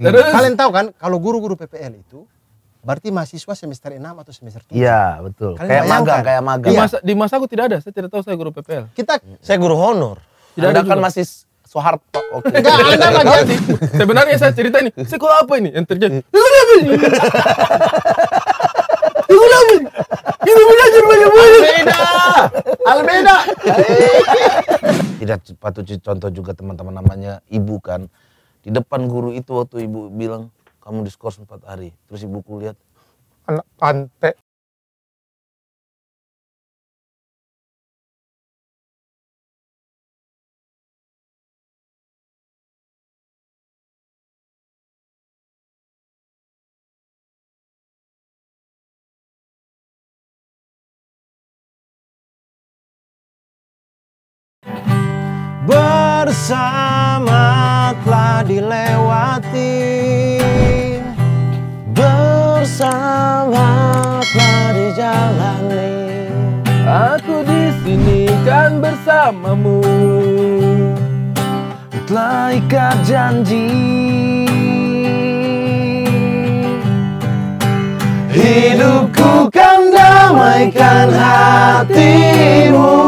Hmm. Terus. Kalian tahu kan kalau guru-guru PPL itu berarti mahasiswa semester 6 atau semester 7. Iya, betul. Kalian kayak magang, kayak magang. Di iya. masa, di masa aku tidak ada, saya tidak tahu saya guru PPL. Kita hmm. saya guru honor. Tidak ada kan masih Soeharto. Oke. Okay. Enggak, ada lagi. Sebenarnya saya cerita ini, sekolah apa ini yang terjadi? Itu hmm. lagi. ini belajar banyak banyak. Albeda. Albeda. Tidak patut contoh juga teman-teman namanya ibu kan di depan guru itu waktu ibu bilang kamu diskors empat hari terus ibuku lihat anak pante. bersama dilewati Bersama telah dijalani Aku di sini kan bersamamu Telah ikat janji Hidupku kan damaikan hatimu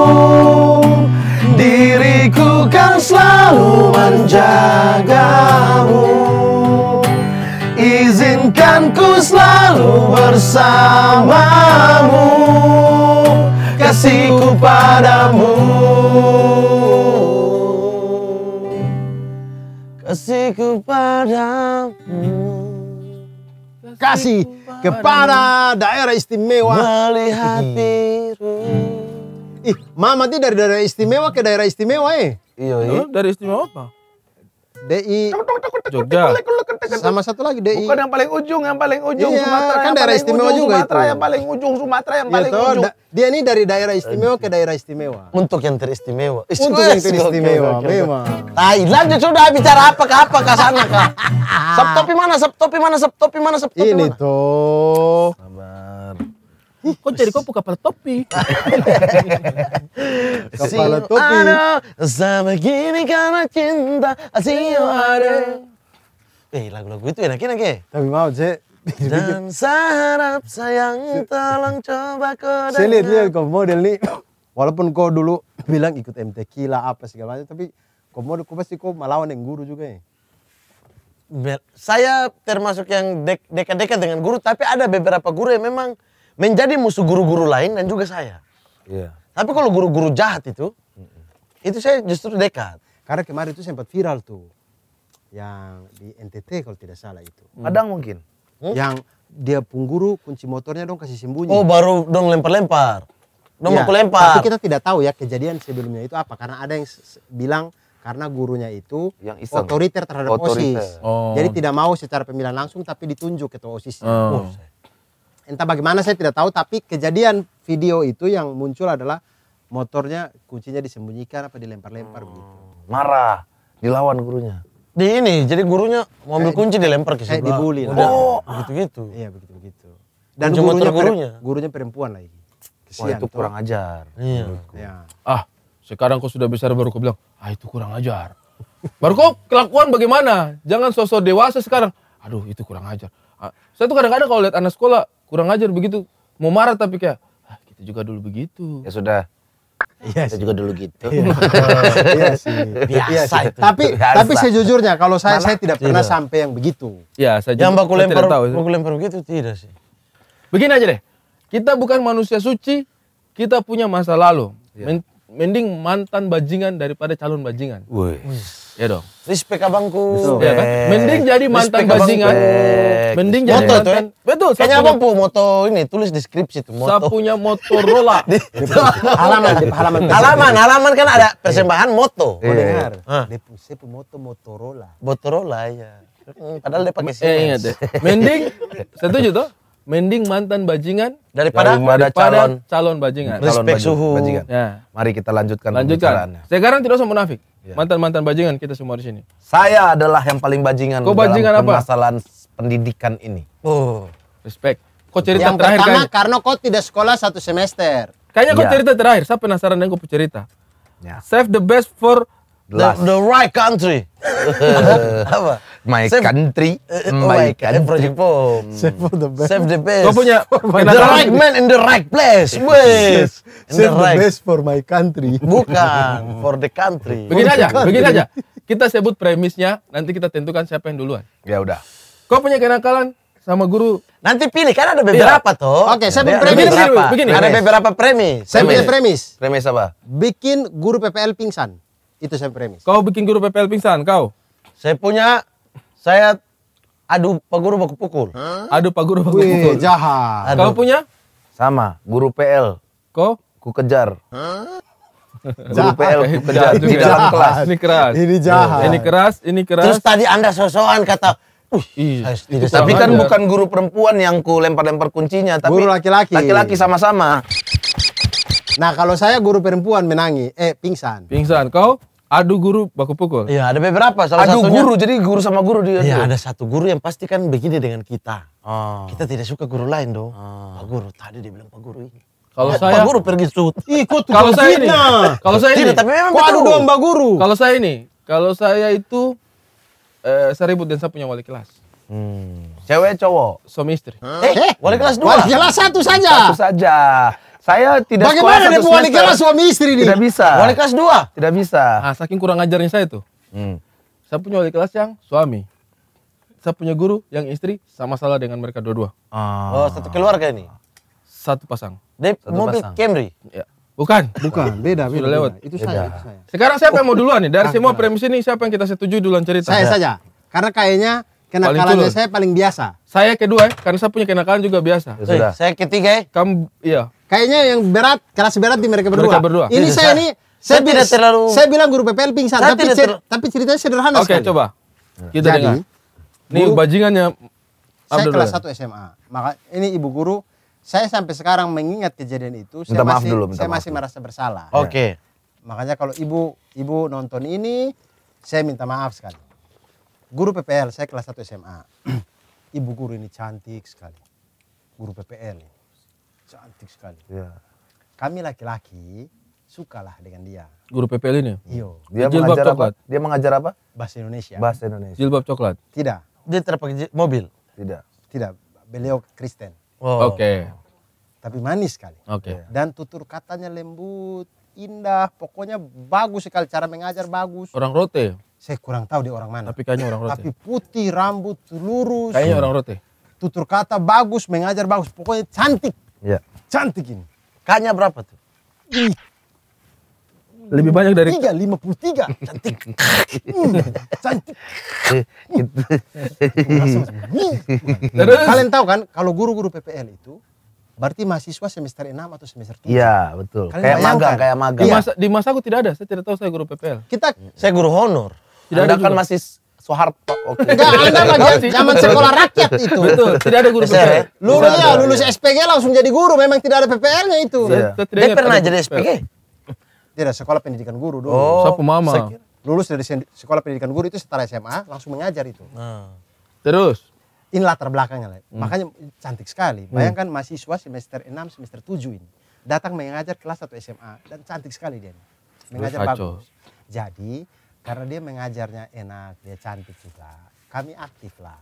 selalu menjagamu Izinkan ku selalu bersamamu Kasihku padamu Kasihku padamu Kasih kepada daerah istimewa Melihat biru Ih, Mama dia dari daerah istimewa ke daerah istimewa eh Iya, iya. iya. Dari istimewa apa? DI. Jogja. Sama satu lagi DI. Bukan yang paling ujung, yang paling ujung iya, Sumatera. Kan daerah istimewa ujung, juga Sumatera, itu. Yang paling ujung Sumatera, yang iya paling Yato, ujung. Dia ini dari daerah istimewa ke daerah istimewa. Untuk yang teristimewa. Untuk yang teristimewa, memang. Tai, lanjut sudah bicara apa ke apa ke sana Sub Topi mana, Topi mana, Topi mana, Topi mana. Ini tuh. Sabar. Kok jadi kau kepala topi? kepala topi. Sama gini karena cinta asio ada. Eh lagu-lagu itu enak-enak ya? Tapi mau sih. Dan harap sayang tolong coba kau dengar. Saya lihat-lihat kau model nih. Walaupun kau dulu bilang ikut MTK lah apa segala macam. Tapi kau model kau pasti kau melawan yang guru juga ya? Saya termasuk yang dek dekat-dekat dengan guru. Tapi ada beberapa guru yang memang menjadi musuh guru-guru lain dan juga saya. Yeah. Tapi kalau guru-guru jahat itu, mm-hmm. itu saya justru dekat. Karena kemarin itu sempat viral tuh, yang di NTT kalau tidak salah itu. Hmm. mungkin. Hmm? Yang dia pun guru kunci motornya dong kasih sembunyi. Oh baru dong lempar-lempar. Dong yeah. aku lempar. Tapi kita tidak tahu ya kejadian sebelumnya itu apa karena ada yang bilang karena gurunya itu yang otoriter terhadap otoriter. OSIS. Oh. Jadi tidak mau secara pemilihan langsung tapi ditunjuk ketua OSIS. Oh. Oh entah bagaimana saya tidak tahu tapi kejadian video itu yang muncul adalah motornya kuncinya disembunyikan apa dilempar-lempar hmm, begitu. Marah, dilawan gurunya. Di ini, jadi gurunya mau ambil eh, kunci dilempar ke sebelah. dibully. Lah. Oh, gitu-gitu. Iya, begitu-begitu. Dan kunci gurunya, gurunya. gurunya perempuan lagi. Kesian Wah, itu toh. kurang ajar. Iya. Ya. Ah, sekarang kau sudah besar baru kau bilang, ah itu kurang ajar. Baru kau kelakuan bagaimana? Jangan sosok dewasa sekarang. Aduh, itu kurang ajar. Ah, saya tuh kadang-kadang kalau lihat anak sekolah kurang ajar begitu, mau marah tapi kayak ah, kita juga dulu begitu. Ya sudah. Iya yes. juga dulu gitu. Iya, iya sih. Biasa. Iya tapi Biasa. tapi sejujurnya kalau saya saya tidak, pernah iya. sampai yang begitu. Iya, saya Yang baku lempar baku lempar begitu tidak sih. Begini aja deh. Kita bukan manusia suci, kita punya masa lalu. Mending mantan bajingan daripada calon bajingan. Wih. Ya dong. Respect abangku. Respect. Ya kan? Mending jadi mantan bajingan. Mending jadi moto, mantan. Ya? Betul. Kayaknya abang punya motor ini tulis deskripsi itu moto. Sapunya Motorola. di, halaman, di halaman. Halaman, halaman kan ada persembahan moto. Mendengar. Iya. Oh, dengar. Saya punya moto Motorola. Motorola ya. Padahal dia pakai Eh, ingat deh. Ya. Mending setuju tuh mending mantan bajingan daripada daripada, calon calon bajingan. Respect calon bajingan. suhu. Bajingan. Ya. Mari kita lanjutkan lanjutkan. Ya. Sekarang tidak usah munafik. Ya. Mantan-mantan bajingan kita semua di sini. Saya adalah yang paling bajingan Kau bajingan dalam apa? permasalahan pendidikan ini. Oh, respect. Kau cerita yang terakhir pertama, karena kau tidak sekolah satu semester. Kayaknya ya. cerita terakhir. Saya penasaran dengan kau cerita. Ya. Save the best for the, the right country. apa? my save, country, uh, my, my oh, country. Eh, Project Pom. Save for the best. Save the best. Kau punya the right man in the right place. Wes. Save the, right. the best for my country. Bukan for the country. Begini aja, begini aja. Kita sebut premisnya, nanti kita tentukan siapa yang duluan. Ya udah. Kau punya kenakalan sama guru. Nanti pilih kan ada beberapa iya. toh. Oke, okay, saya punya premis. Begini, begini, begini. Ada beberapa premis. Saya punya premis. Premis apa? Bikin guru PPL pingsan. Itu saya premis. Kau bikin guru PPL pingsan, kau? Saya punya saya adu Pak Guru baku pukul. Huh? Adu Pak Guru baku pukul. Wih, jahat. Aduh. Kau punya? Sama, guru PL. Kau? Ku kejar. Huh? Guru PL ku kejar di dalam kelas. Ini keras. Ini jahat. Ini keras, ini keras. Terus tadi Anda sosokan kata Uh, tapi kan ya. bukan guru perempuan yang ku lempar-lempar kuncinya, tapi guru laki-laki. Laki-laki sama-sama. Nah, kalau saya guru perempuan menangi, eh pingsan. Pingsan, kau? Adu guru baku pukul. Iya, ada beberapa. Salah Adu satunya, guru, jadi guru sama guru dia. Iya, ada satu guru yang pasti kan begini dengan kita. Oh. Kita tidak suka guru lain dong. Oh. Pak guru, tadi dia bilang Pak guru ini. Kalau ya, saya Pak guru pergi syuting. Ikut kalau saya ini. Kalau saya ini. tapi memang Kok adu domba guru. Kalau saya ini, kalau saya itu eh, saya ribut dan saya punya wali kelas. Hmm. Cewek cowok? Suami istri. Eh, wali kelas dua? Wali kelas satu saja? Satu saja. Saya tidak bisa. Bagaimana nih wanita suami istri nih? Tidak bisa. Wali kelas dua? Tidak bisa. Ah, saking kurang ajarnya saya tuh. Hmm. Saya punya wali kelas yang suami. Saya punya guru yang istri sama salah dengan mereka dua-dua. Ah. Oh, satu keluarga ini? Satu pasang. Dia satu mobil pasang. Camry? Ya. Bukan, bukan, beda, beda. Sudah beda. lewat. Itu beda. Sekarang siapa yang mau duluan nih? Dari ah, semua premis ini siapa yang kita setuju duluan cerita? Saya saja. Karena kayaknya kenakalannya saya paling biasa. Saya kedua ya, karena saya punya kenakalan juga biasa. Ya, sudah. Saya ketiga ya. Kamu iya. Kayaknya yang berat, kelas berat di mereka berdua. Mereka berdua. Ini iya. saya ini saya, saya terlalu saya bilang guru PPL pingsan saya tapi cer, tapi ceritanya sederhana Oke, sekali. coba. Kita Jadi, Ini bajingannya Saya kelas 1 SMA. Maka ini ibu guru saya sampai sekarang mengingat kejadian itu minta saya maaf masih dulu, minta saya masih merasa bersalah. Oke. Okay. Makanya kalau ibu ibu nonton ini saya minta maaf sekali. Guru PPL saya kelas 1 SMA. ibu guru ini cantik sekali. Guru PPL. Ya cantik sekali. Iya. Kami laki-laki suka lah dengan dia. Guru PPL ini? Ya? Iya. Dia jilbab mengajar coklat. Apa? Dia mengajar apa? Bahasa Indonesia. Bahasa Indonesia. Jilbab coklat. Tidak. Dia terpakai mobil. Tidak. Tidak. Beliau Kristen. Oh. Oke. Okay. Tapi manis sekali. Oke. Okay. Iya. Dan tutur katanya lembut, indah, pokoknya bagus sekali cara mengajar bagus. Orang Rote. Saya kurang tahu dia orang mana. Tapi kayaknya orang Rote. Tapi putih, rambut lurus. Kayaknya orang Rote. Tutur kata bagus, mengajar bagus, pokoknya cantik. Iya. Cantik ini. Kayaknya berapa tuh? Ih. Lebih banyak dari tiga lima puluh tiga cantik. Hmm, cantik. Kalian tahu kan kalau guru-guru PPL itu berarti mahasiswa semester enam atau semester 7. Iya, betul. Kalian kayak magang, kayak magang. Iya. Di masa, di masa aku tidak ada, saya tidak tahu saya guru PPL. Kita saya guru honor. Tidak Anda ada kan juga. masih Soeharto. Oke. Okay. Enggak, Anda lagi zaman sekolah rakyat itu. Betul, tidak ada guru PPL. Lulus ya, lulus SPG langsung jadi guru, memang tidak ada PPL-nya itu. Ya. Dia pernah jadi SPG? Tidak, sekolah pendidikan guru dulu. Oh, siapa mama? Lulus dari sekolah pendidikan guru itu setara SMA, langsung mengajar itu. Nah. Terus? Ini latar belakangnya, hmm. makanya cantik sekali. Hmm. Bayangkan mahasiswa semester 6, semester 7 ini. Datang mengajar kelas 1 SMA, dan cantik sekali dia. Mengajar Terus bagus. Jadi, karena dia mengajarnya enak, dia cantik juga. Kami aktif lah.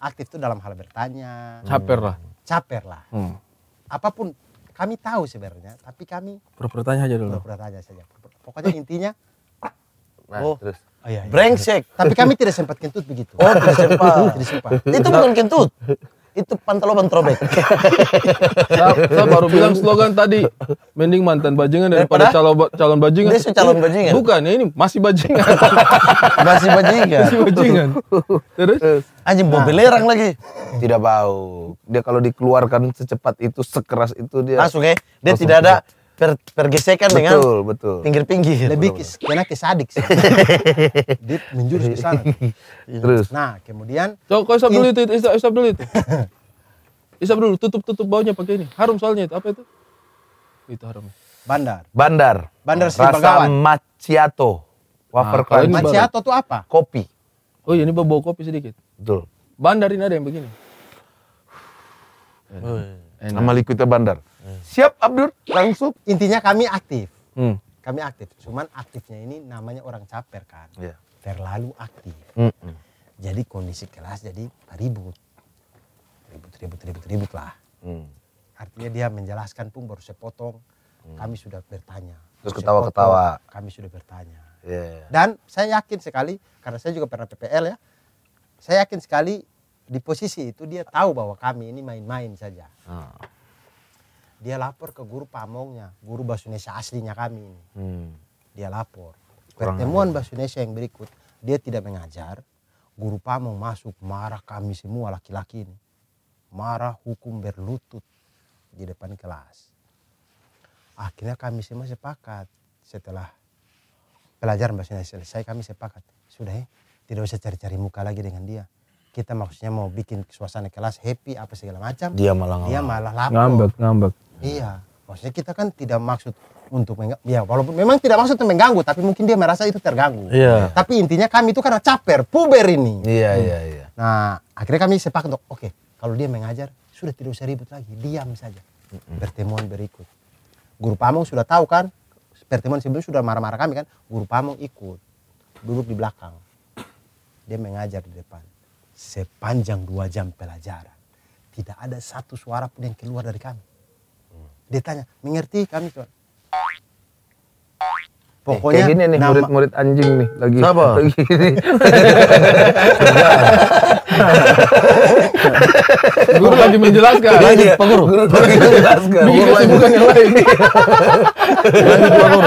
Aktif itu dalam hal bertanya. Caper lah. Hmm. Caper lah. Hmm. Apapun kami tahu sebenarnya, tapi kami pura-pura tanya aja dulu. Pura-pura tanya saja. Pokoknya intinya nah, oh, terus Oh, iya, iya. Brengsek. Tapi kami tidak sempat kentut begitu. Oh, tidak sempat. tidak sempat. Itu bukan kentut itu pantalo ban saya, saya baru bilang slogan tadi, mending mantan bajingan daripada calon calon bajingan. Ini calon eh, bajingan. Bukan, ini masih bajingan. masih bajingan. masih bajingan. Terus aja nah. bau belerang lagi. Tidak bau. Dia kalau dikeluarkan secepat itu, sekeras itu dia. Eh. Langsung ya. Dia tidak ada pergesekan dengan betul. pinggir-pinggir. Lebih kis, karena kesadik sih. Dit menjurus ke sana. Terus. Nah, kemudian Coba kau isap dulu itu, isap, isap dulu itu. isap dulu, tutup-tutup baunya pakai ini. Harum soalnya itu, apa itu? Itu harum. Bandar. Bandar. Bandar Sri Rasa macchiato. Wafer nah, Macchiato itu apa? Kopi. Oh iya, ini bau kopi sedikit. Betul. Bandar ini ada yang begini. Enak. Nama liquidnya bandar. Siap Abdur, langsung. Intinya kami aktif. Hmm. Kami aktif. Cuman aktifnya ini namanya orang caper kan. Yeah. Terlalu aktif. Mm Jadi kondisi kelas jadi ribut. Ribut, ribut, ribut, ribut lah. Hmm. Artinya dia menjelaskan pun baru sepotong. Hmm. Kami sudah bertanya. Terus ketawa-ketawa. Kami sudah bertanya. Yeah. Dan saya yakin sekali, karena saya juga pernah PPL ya. Saya yakin sekali di posisi itu dia tahu bahwa kami ini main-main saja. Hmm dia lapor ke guru pamongnya guru bahasa Indonesia aslinya kami ini hmm. dia lapor pertemuan bahasa Indonesia yang berikut dia tidak mengajar guru pamong masuk marah kami semua laki-laki ini marah hukum berlutut di depan kelas akhirnya kami semua sepakat setelah pelajaran bahasa Indonesia selesai kami sepakat sudah ya tidak usah cari-cari muka lagi dengan dia kita maksudnya mau bikin suasana kelas happy apa segala macam dia malah dia malah lapor ngambek ngambek Iya. Maksudnya kita kan tidak maksud untuk mengganggu. ya walaupun memang tidak maksud untuk mengganggu tapi mungkin dia merasa itu terganggu. Iya. Tapi intinya kami itu karena caper puber ini. Iya hmm. iya iya. Nah akhirnya kami sepakat untuk oke okay, kalau dia mengajar sudah tidak usah ribut lagi diam saja mm pertemuan berikut. Guru Pamung sudah tahu kan pertemuan sebelum sudah marah-marah kami kan guru Pamung ikut duduk di belakang dia mengajar di depan sepanjang dua jam pelajaran tidak ada satu suara pun yang keluar dari kami dia tanya, mengerti kami tuan? Eh, Pokoknya eh, gini nih murid-murid anjing nih lagi Siapa? lagi gini. guru lagi menjelaskan. Lagi Pak Guru. Guru lagi menjelaskan. Guru lagi bukan yang lain. lagi Pak Guru.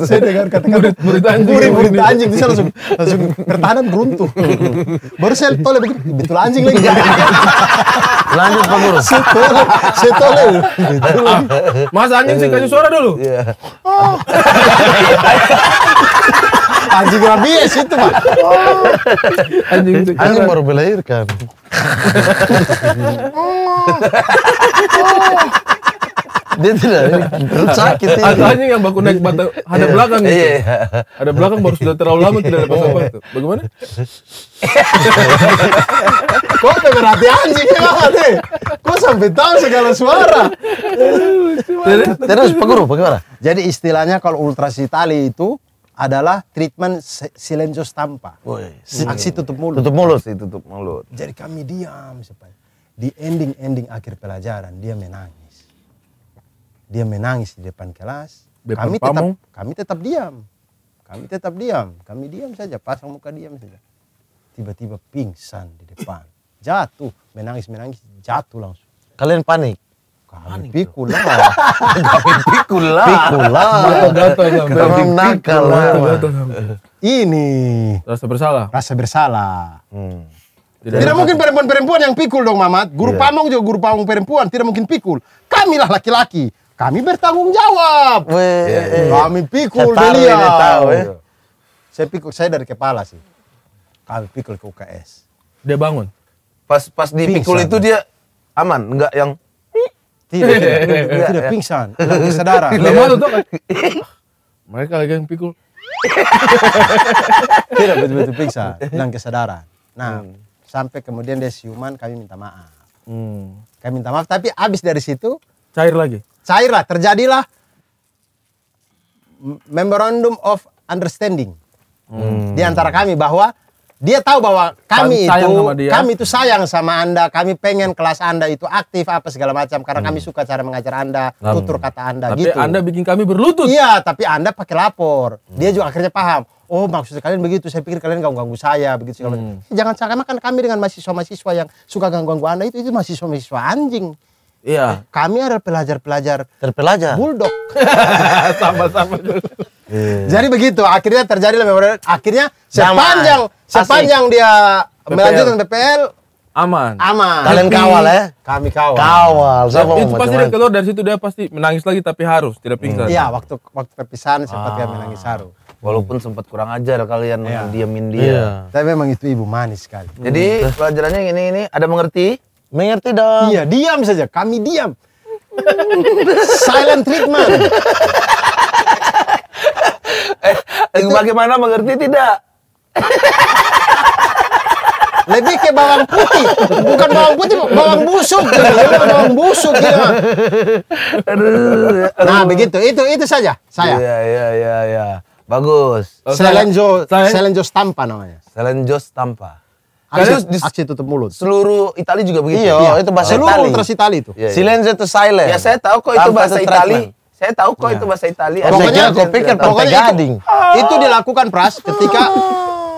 saya dengar kata-kata murid-murid anjing. Murid-murid anjing itu langsung langsung pertahanan runtuh. Baru saya tole begitu, betul anjing lagi. Lanjut Pak Guru. Saya tole, saya Mas anjing sih kasih suara dulu. Iya. Oh. anjing rabies itu pak oh. anjing anjing baru melahirkan oh. oh dia tidak perut sakit ini. Iya. Ada hanya yang baku naik batu ada belakang gitu. Iya. Ada belakang baru sudah terlalu lama tidak dapat apa itu. Bagaimana? Kok ada berarti anjing banget deh. Kok sampai tahu segala suara. Terus Pak bagaimana? Jadi istilahnya kalau ultrasitali itu adalah treatment silencio stampa. Aksi tutup mulut. Tutup mulut sih, tutup mulut. Jadi kami diam supaya di ending-ending akhir pelajaran dia menang dia menangis di depan kelas depan kami tetap pamung. kami tetap diam kami tetap diam kami diam saja pasang muka diam saja tiba-tiba pingsan di depan jatuh menangis menangis jatuh langsung kalian panik kami pikul lah kami pikul lah pikul lah kami nakal ini rasa bersalah rasa bersalah hmm. Tidak, tidak mungkin perempuan-perempuan yang pikul dong Mamat. Guru yeah. pamong juga guru pamong perempuan, tidak mungkin pikul. Kamilah laki-laki. Kami bertanggung jawab. Iya, iya, eh, iya. Kami eh, pikul dia. Tahu, ya. Saya pikul saya dari kepala sih. Kami pikul ke UKS. Dia bangun. Pas pas dipikul itu dia aman, enggak yang tidak, tidak, tidak, tidak, tidak ya? pingsan, kesadaran. Mereka lagi yang pikul. tidak betul-betul pingsan, hilang kesadaran. Nah, hmm. sampai kemudian dia siuman, kami minta maaf. Hmm. Kami minta maaf, tapi abis dari situ cair lagi cairlah, terjadilah memorandum of understanding hmm. di antara kami bahwa dia tahu bahwa kami itu kami itu sayang sama Anda, kami pengen kelas Anda itu aktif apa segala macam karena hmm. kami suka cara mengajar Anda, nah, hmm. tutur kata Anda tapi gitu. Anda bikin kami berlutut. Iya, tapi Anda pakai lapor. Hmm. Dia juga akhirnya paham. Oh, maksud kalian begitu. Saya pikir kalian ganggu-ganggu saya begitu hmm. Jangan Jangan kami dengan mahasiswa-mahasiswa yang suka ganggu-ganggu Anda itu itu mahasiswa-mahasiswa anjing. Iya. Eh, kami adalah pelajar-pelajar terpelajar. Bulldog. Sama-sama. Iya. Iya. Jadi begitu, akhirnya terjadi akhirnya sepanjang Damai. sepanjang dia PPL. melanjutkan PPL aman. Aman. Kalian tapi, kawal ya? Kami kawal. Kawal. Saya mau itu pasti dia keluar dari situ dia pasti menangis lagi tapi harus tidak hmm. pingsan. Iya, waktu waktu perpisahan sempat ah. dia menangis haru. Walaupun hmm. sempat kurang ajar kalian yeah. Iya. diamin dia. Yeah. Tapi memang itu ibu manis sekali. Jadi hmm. pelajarannya ini ini ada mengerti? Mengerti dong. Iya, diam saja. Kami diam. Silent treatment. eh, itu... bagaimana mengerti tidak? Lebih ke bawang putih, bukan bawang putih, bawang busuk, bawang busuk ya. Nah begitu, itu itu saja saya. Iya iya iya. Ya. Bagus. Selenjo, Selenjo Stampa namanya. Selenjo Stampa. Aksi, di, aksi tutup mulut. Seluruh Italia juga begitu. Iya, iya, itu bahasa seluruh Itali. Seluruh Italia itu. Iya, iya. Silenzio to silent. Ya saya tahu kok itu bahasa Italia. Saya tahu kok iya. itu bahasa Italia. Pokoknya kau pikir pokoknya gading. Itu dilakukan Pras ketika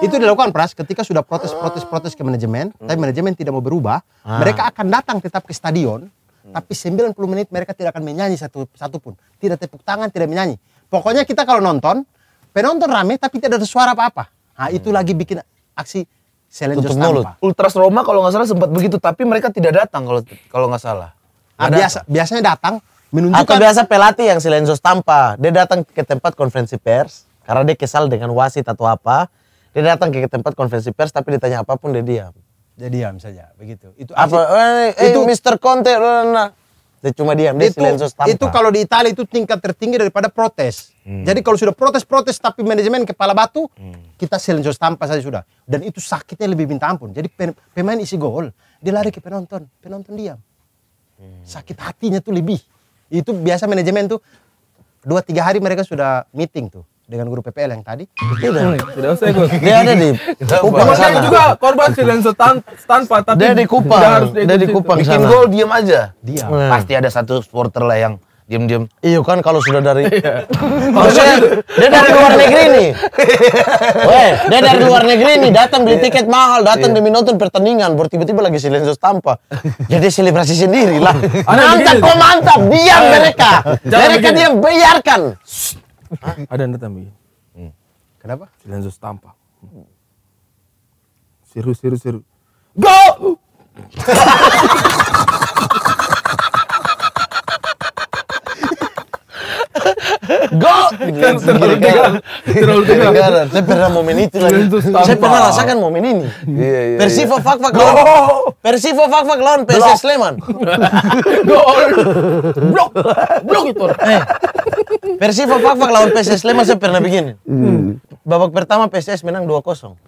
itu dilakukan Pras ketika sudah protes-protes-protes ke manajemen, hmm. tapi manajemen tidak mau berubah. Ah. Mereka akan datang tetap ke stadion, hmm. tapi 90 menit mereka tidak akan menyanyi satu satu pun. Tidak tepuk tangan, tidak menyanyi. Pokoknya kita kalau nonton, penonton rame tapi tidak ada suara apa-apa. Nah, itu hmm. lagi bikin aksi Selen tutup mulut. Ultras Roma kalau nggak salah sempat begitu, tapi mereka tidak datang kalau kalau nggak salah. Nah, Ada biasa, datang. biasanya datang menunjukkan. Atau biasa pelatih yang Silenzo Stampa, dia datang ke tempat konferensi pers karena dia kesal dengan wasit atau apa. Dia datang ke tempat konferensi pers tapi ditanya apapun dia diam. Dia diam saja, begitu. Itu apa? Eh, eh, itu eh, Mr. Conte, dia cuma diam, dia itu, silenso Itu kalau di Italia itu tingkat tertinggi daripada protes. Hmm. Jadi kalau sudah protes-protes tapi manajemen kepala batu, hmm. kita silensus tanpa saja sudah. Dan itu sakitnya lebih minta ampun. Jadi pemain isi gol, dia lari ke penonton, penonton diam. Hmm. Sakit hatinya tuh lebih. Itu biasa manajemen tuh dua tiga hari mereka sudah meeting tuh dengan guru PPL yang tadi? Tidak. Tidak usah ikut. Dia ada di Kupang sana. Dia juga korban silenso tan tanpa tapi dia di Kupang. Dia, di Kupang Bikin gol diam aja. Nah. dia Pasti ada satu supporter lah yang diam-diam. Iya kan kalau sudah dari iya. Maksudnya dia dari luar negeri nih. Weh, dia dari luar negeri nih datang beli iya. tiket mahal, datang iya. demi nonton pertandingan, baru tiba-tiba lagi silenso tanpa. Jadi selebrasi sendiri lah. Mantap kok mantap, diam mereka. Mereka diam biarkan. Hah? Ada yang datang begini. Hmm. Kenapa? Silensus tampak. Hmm. Siru, siru, siru. Go! Go! Kan terlalu iya. tegang. Terlalu tegang. Saya pernah momen itu lagi. Saya pernah rasakan momen ini. Persifo iya. iya, iya. fak fak lawan. Persifo fak fak lawan PSS Sleman. Go! Blok! Blok itu. Eh, Persiva Fakfak lawan PSS Sleman saya pernah hmm. begini. Hmm. Babak pertama PSS menang 2-0.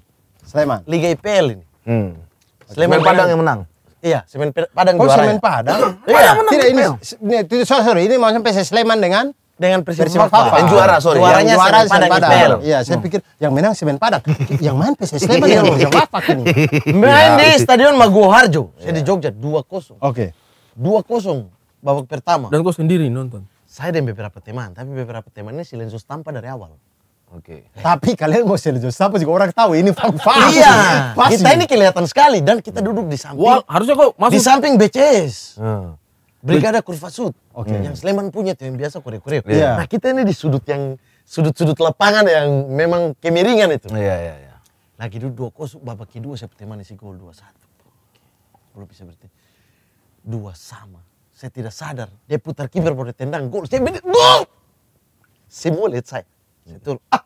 Sleman. Liga IPL ini. Hmm. Sleman Padang menang. yang menang. Iya, Semen Padang oh, juara. oh, Semen Padang. Iya. Padang menang Tidak, ini, ini, sorry, sorry, ini maksudnya PSS Sleman dengan dengan Persib Papua. Yang juara, sorry. Juaranya yang juara Semen Padang. IPL. Iya, saya hmm. pikir yang menang Semen Padang. yang main PSS Sleman yang Semen Papua ini. Main di iya. Stadion Maguwo Saya di iya. Jogja 2-0. Oke. 2-0 babak pertama. Dan kau sendiri nonton saya dan beberapa teman, tapi beberapa teman ini silensus tanpa dari awal. Oke. Okay. Tapi kalian mau silensus tanpa juga orang tahu ini fun iya. Pasti. Kita ini kelihatan sekali dan kita duduk di samping. Wah, harusnya kok masuk di samping BCS. Hmm. Brigada Sud. Oke. Okay. Yang Sleman punya tuh yang biasa korek-korek. Yeah. Nah, kita ini di sudut yang sudut-sudut lapangan yang memang kemiringan itu. Iya, iya, iya. Lagi duduk dua kosong, babak kedua saya teman isi gol dua satu. Belum bisa berarti. Dua sama saya tidak sadar. Dia putar kiper baru tendang gol. Saya bener gol. Semua ah, ah, lihat saya. Saya tuh ah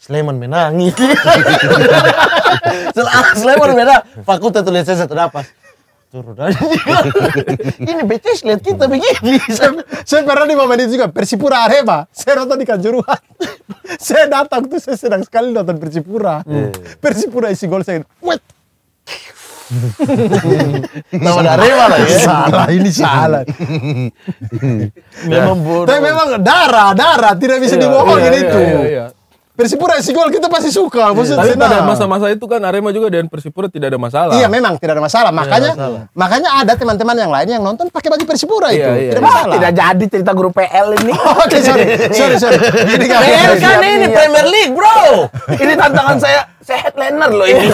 Sleman menangis. Setelah Sleman menang, fakultas tuh lihat saya satu napas turun aja ini betis lihat kita begini saya, pernah di momen itu juga Persipura Arema saya nonton di Kanjuruhan saya datang tuh saya sedang sekali nonton Persipura iya. Persipura isi gol saya wet Nama dari lah ya. Salah, ini salah. memang bodoh. Tapi memang darah, darah tidak bisa iya, dibohongin iya, itu. Iya, iya, iya. Persipura isi gol kita pasti suka. Iya. Maksudnya Tapi pada masa-masa itu kan Arema juga dan Persipura tidak ada masalah. Iya memang tidak ada masalah. Makanya ada masalah. makanya ada teman-teman yang lain yang nonton pakai baju Persipura iya, itu. Iya, tidak iya. masalah. Tidak jadi cerita grup PL ini. Oke okay, sorry sorry sorry. Gini kan. PL kan ini Premier League bro. Ini tantangan saya saya headliner loh ini.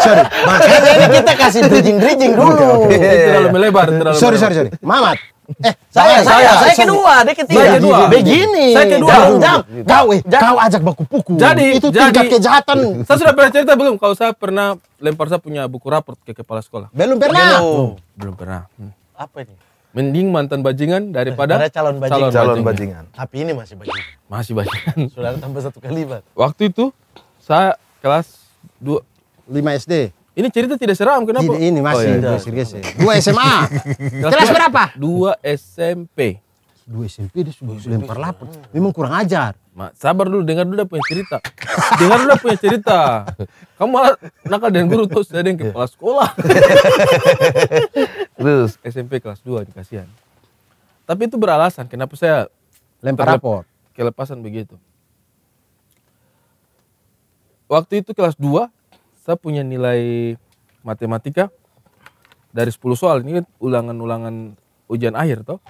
sorry. Makanya ini kita kasih bridging bridging dulu. Okay, okay. Terlalu melebar. Terlalu sorry melebar. sorry sorry. Mamat Eh, saya, saya, saya, saya kedua, dia ketiga. Saya kedua. Begini. Saya kedua. saya, saya, Kau, eh, kau ajak baku puku. Jadi, itu jadi, tingkat kejahatan. Saya sudah pernah cerita belum? Kalau saya pernah lempar saya punya buku raport ke kepala sekolah. Belum pernah. Belum, oh. Oh, belum pernah. Hmm. Apa ini? Mending mantan bajingan daripada Pada calon bajingan. Calon, calon bajingan. bajingan. Tapi ini masih bajingan. Masih bajingan. sudah tambah satu kali, Pak. Waktu itu saya kelas 2 5 SD. Ini cerita tidak seram kenapa? Ini, ini masih, oh, iya. geser. Ya. Dua SMA. Kelas berapa? Dua SMP. Dua SMP dia sudah SMP. lempar Memang kurang ajar. Ma, sabar dulu, dengar dulu punya cerita. dengar dulu punya cerita. Kamu malah nakal dan guru terus ada yang kepala sekolah. terus SMP kelas 2 kasihan. Tapi itu beralasan kenapa saya lempar lapor. Kelepasan begitu. Waktu itu kelas 2, saya punya nilai matematika dari 10 soal ini ulangan-ulangan ujian akhir toh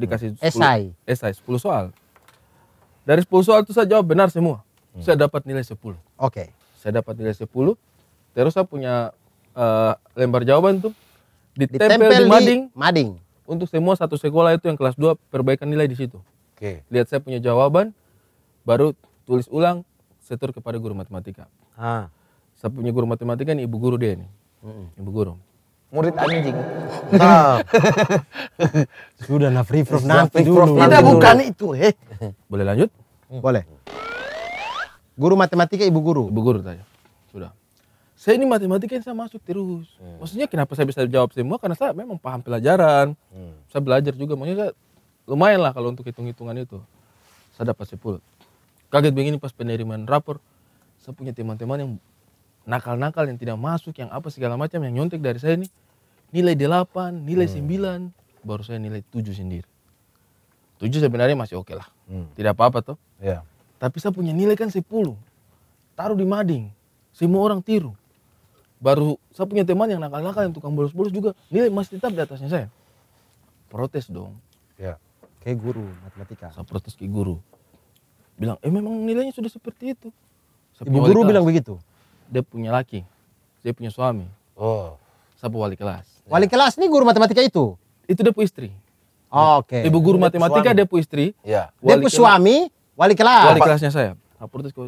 dikasih esai esai 10 soal dari 10 soal itu saya jawab benar semua hmm. saya dapat nilai 10 oke okay. saya dapat nilai 10 terus saya punya uh, lembar jawaban tuh ditempel, ditempel di mading di mading untuk semua satu sekolah itu yang kelas 2 perbaikan nilai di situ oke okay. lihat saya punya jawaban baru tulis ulang setor kepada guru matematika ah saya punya guru matematika ini ibu guru dia nih hmm. ibu guru murid anjing nah sudah nafri prof nafri dulu tidak bukan itu eh boleh lanjut boleh guru matematika ibu guru ibu guru tanya sudah saya ini matematika yang saya masuk terus. Hmm. Maksudnya kenapa saya bisa jawab semua? Karena saya memang paham pelajaran. Hmm. Saya belajar juga. Maksudnya saya lumayan lah kalau untuk hitung-hitungan itu. Saya dapat sepuluh Kaget begini pas penerimaan rapor. Saya punya teman-teman yang nakal-nakal yang tidak masuk, yang apa segala macam yang nyontek dari saya ini nilai 8, nilai hmm. baru saya nilai 7 sendiri. 7 sebenarnya masih oke okay lah. Hmm. Tidak apa-apa toh. Yeah. Tapi saya punya nilai kan 10. Taruh di mading. Semua orang tiru. Baru saya punya teman yang nakal-nakal yang tukang bolos-bolos juga nilai masih tetap di atasnya saya. Protes dong. Ya. Kayak guru matematika. Saya protes ke guru. Bilang, "Eh memang nilainya sudah seperti itu." Ibu guru bilang begitu dia punya laki, dia punya suami. Oh. Siapa wali kelas? Wali kelas nih guru matematika itu? Itu dia punya istri. Oh, Oke. Okay. Ibu guru matematika dia punya istri. Iya. Dia punya suami, wali kelas. Wali kelasnya saya. Nah, protes ke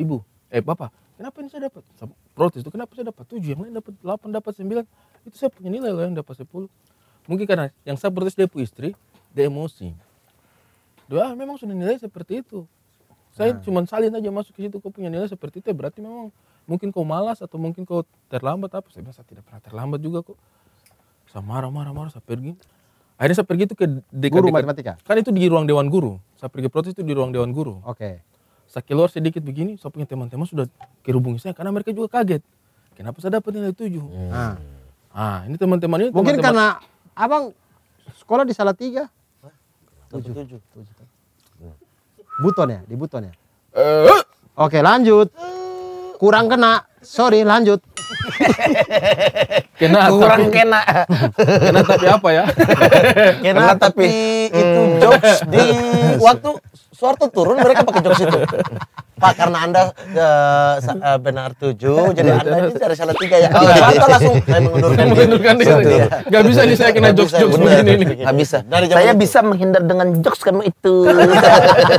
ibu, eh bapak, kenapa ini saya dapat? Protes itu kenapa saya dapat tujuh, yang lain dapat delapan, dapat sembilan. Itu saya punya nilai loh yang dapat sepuluh. Mungkin karena yang saya protes dia punya istri, dia emosi. Doa ah, memang sudah nilai seperti itu. Saya nah. cuma salin aja masuk ke situ, kok punya nilai seperti itu, ya berarti memang mungkin kau malas atau mungkin kau terlambat apa saya bilang saya tidak pernah terlambat juga kok saya marah marah marah saya pergi akhirnya saya pergi itu ke dekat guru matematika kan itu di ruang dewan guru saya pergi protes itu di ruang dewan guru oke okay. saya keluar sedikit begini saya punya teman-teman sudah kerubungi saya karena mereka juga kaget kenapa saya dapat nilai tujuh hmm. nah. ah ini teman-teman ini mungkin teman -teman, karena abang sekolah di salah tiga tujuh tujuh buton ya di buton ya uh. oke lanjut eh kurang kena sorry lanjut kena kurang tapi, kena kena tapi apa ya kena, kena tapi, tapi hmm. itu jokes di waktu suatu turun mereka pakai jokes itu Pak karena anda uh, uh, benar tujuh jadi anda ini dari salah tiga ya oh, langsung saya mengundurkan, mengundurkan diri, diri. Ya. Gak bisa nih saya kena jokes jokes begini nih Gak bisa dari saya itu. bisa menghindar dengan jokes kamu itu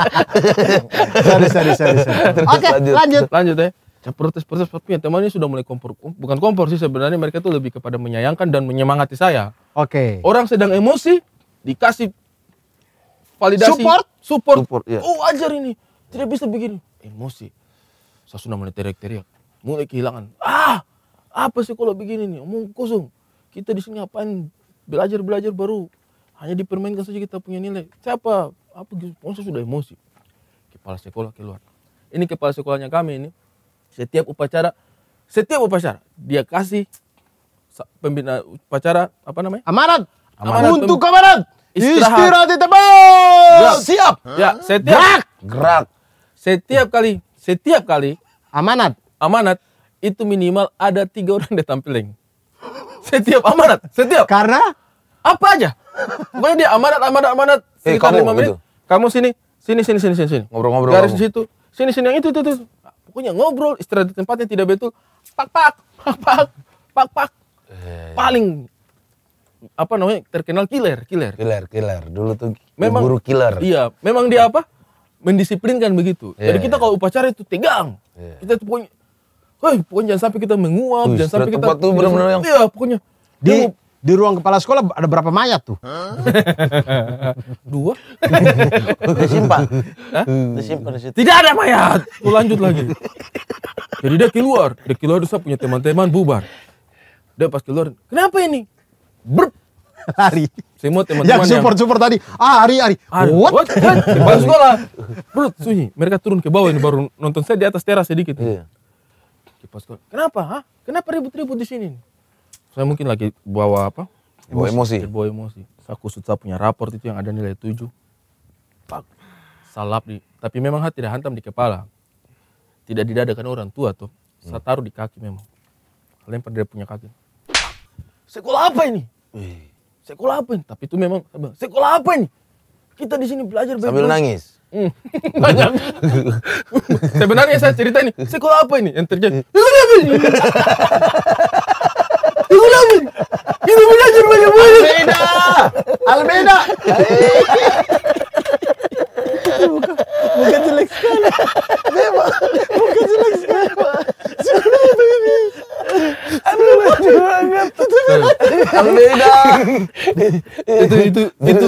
sorry sorry sorry, sorry. oke okay, lanjut lanjut ya yang protes-protes tapi yang temannya sudah mulai kompor bukan kompor sih sebenarnya mereka tuh lebih kepada menyayangkan dan menyemangati saya oke okay. orang sedang emosi dikasih validasi support support, support yeah. oh ajar ini tidak bisa begini emosi saya sudah mulai teriak-teriak mulai kehilangan ah apa sih kalau begini nih omong kosong kita di sini apain belajar belajar baru hanya dipermainkan saja kita punya nilai siapa apa gitu saya sudah emosi kepala sekolah keluar ini kepala sekolahnya kami ini setiap upacara, setiap upacara dia kasih pembina upacara apa namanya? Amanat. amanat Untuk amanat. Istirahat, istirahat di tempat. Ya. Siap. Ya, setiap gerak. gerak. Setiap kali, setiap kali amanat. Amanat itu minimal ada tiga orang dia tampilin. Setiap amanat, setiap. Karena apa aja? Pokoknya dia amanat, amanat, amanat. Eh, Sekitar eh, kamu, Gitu. Kamu sini, sini, sini, sini, sini, Ngobrol-ngobrol. Garis di situ. Sini, sini yang itu, itu, itu punya ngobrol istirahat di tempat tidak betul pak pak pak pak pak pak eh, iya. paling apa namanya terkenal killer killer killer killer dulu tuh memang guru killer iya memang dia apa mendisiplinkan begitu yeah. jadi iya, kita iya. kalau upacara itu tegang yeah. kita tuh punya Hei, pokoknya jangan sampai kita menguap, Uish, jangan sampai kita. tuh benar-benar yang. Iya, pokoknya. Dia, dia di ruang kepala sekolah ada berapa mayat tuh? Dua. Disimpan. Hah? Disimpan di situ. Tidak ada mayat. Lu lanjut lagi. Jadi dia keluar, dia keluar dia punya teman-teman bubar. Dia pas keluar, kenapa ini? Ber Hari. Semua teman-teman yang super yang... super tadi, ah hari. hari. Ari. what? what? di kepala sekolah, bro sunyi. Mereka turun ke bawah ini baru nonton saya di atas teras sedikit. Iya. Kepala sekolah. Kenapa? ha? Kenapa ribut-ribut di sini? saya mungkin lagi bawa apa? Bawa emosi. emosi. Bawa emosi. Saya khusus saya punya raport itu yang ada nilai tujuh. Pak. Salap di, tapi memang hati tidak hantam di kepala. Tidak didadakan orang tua tuh. Saya hmm. taruh di kaki memang. Lempar dari punya kaki. Sekolah apa ini? Sekolah apa ini? Tapi itu memang, sekolah apa ini? Kita di sini belajar Sambil nangis? Hmm. Banyak. Sebenarnya saya cerita ini, sekolah apa ini yang terjadi? Itu beda Albeda. Bukan jelek sekali. Bukan jelek sekali. Sudah ini. Aduh, itu itu itu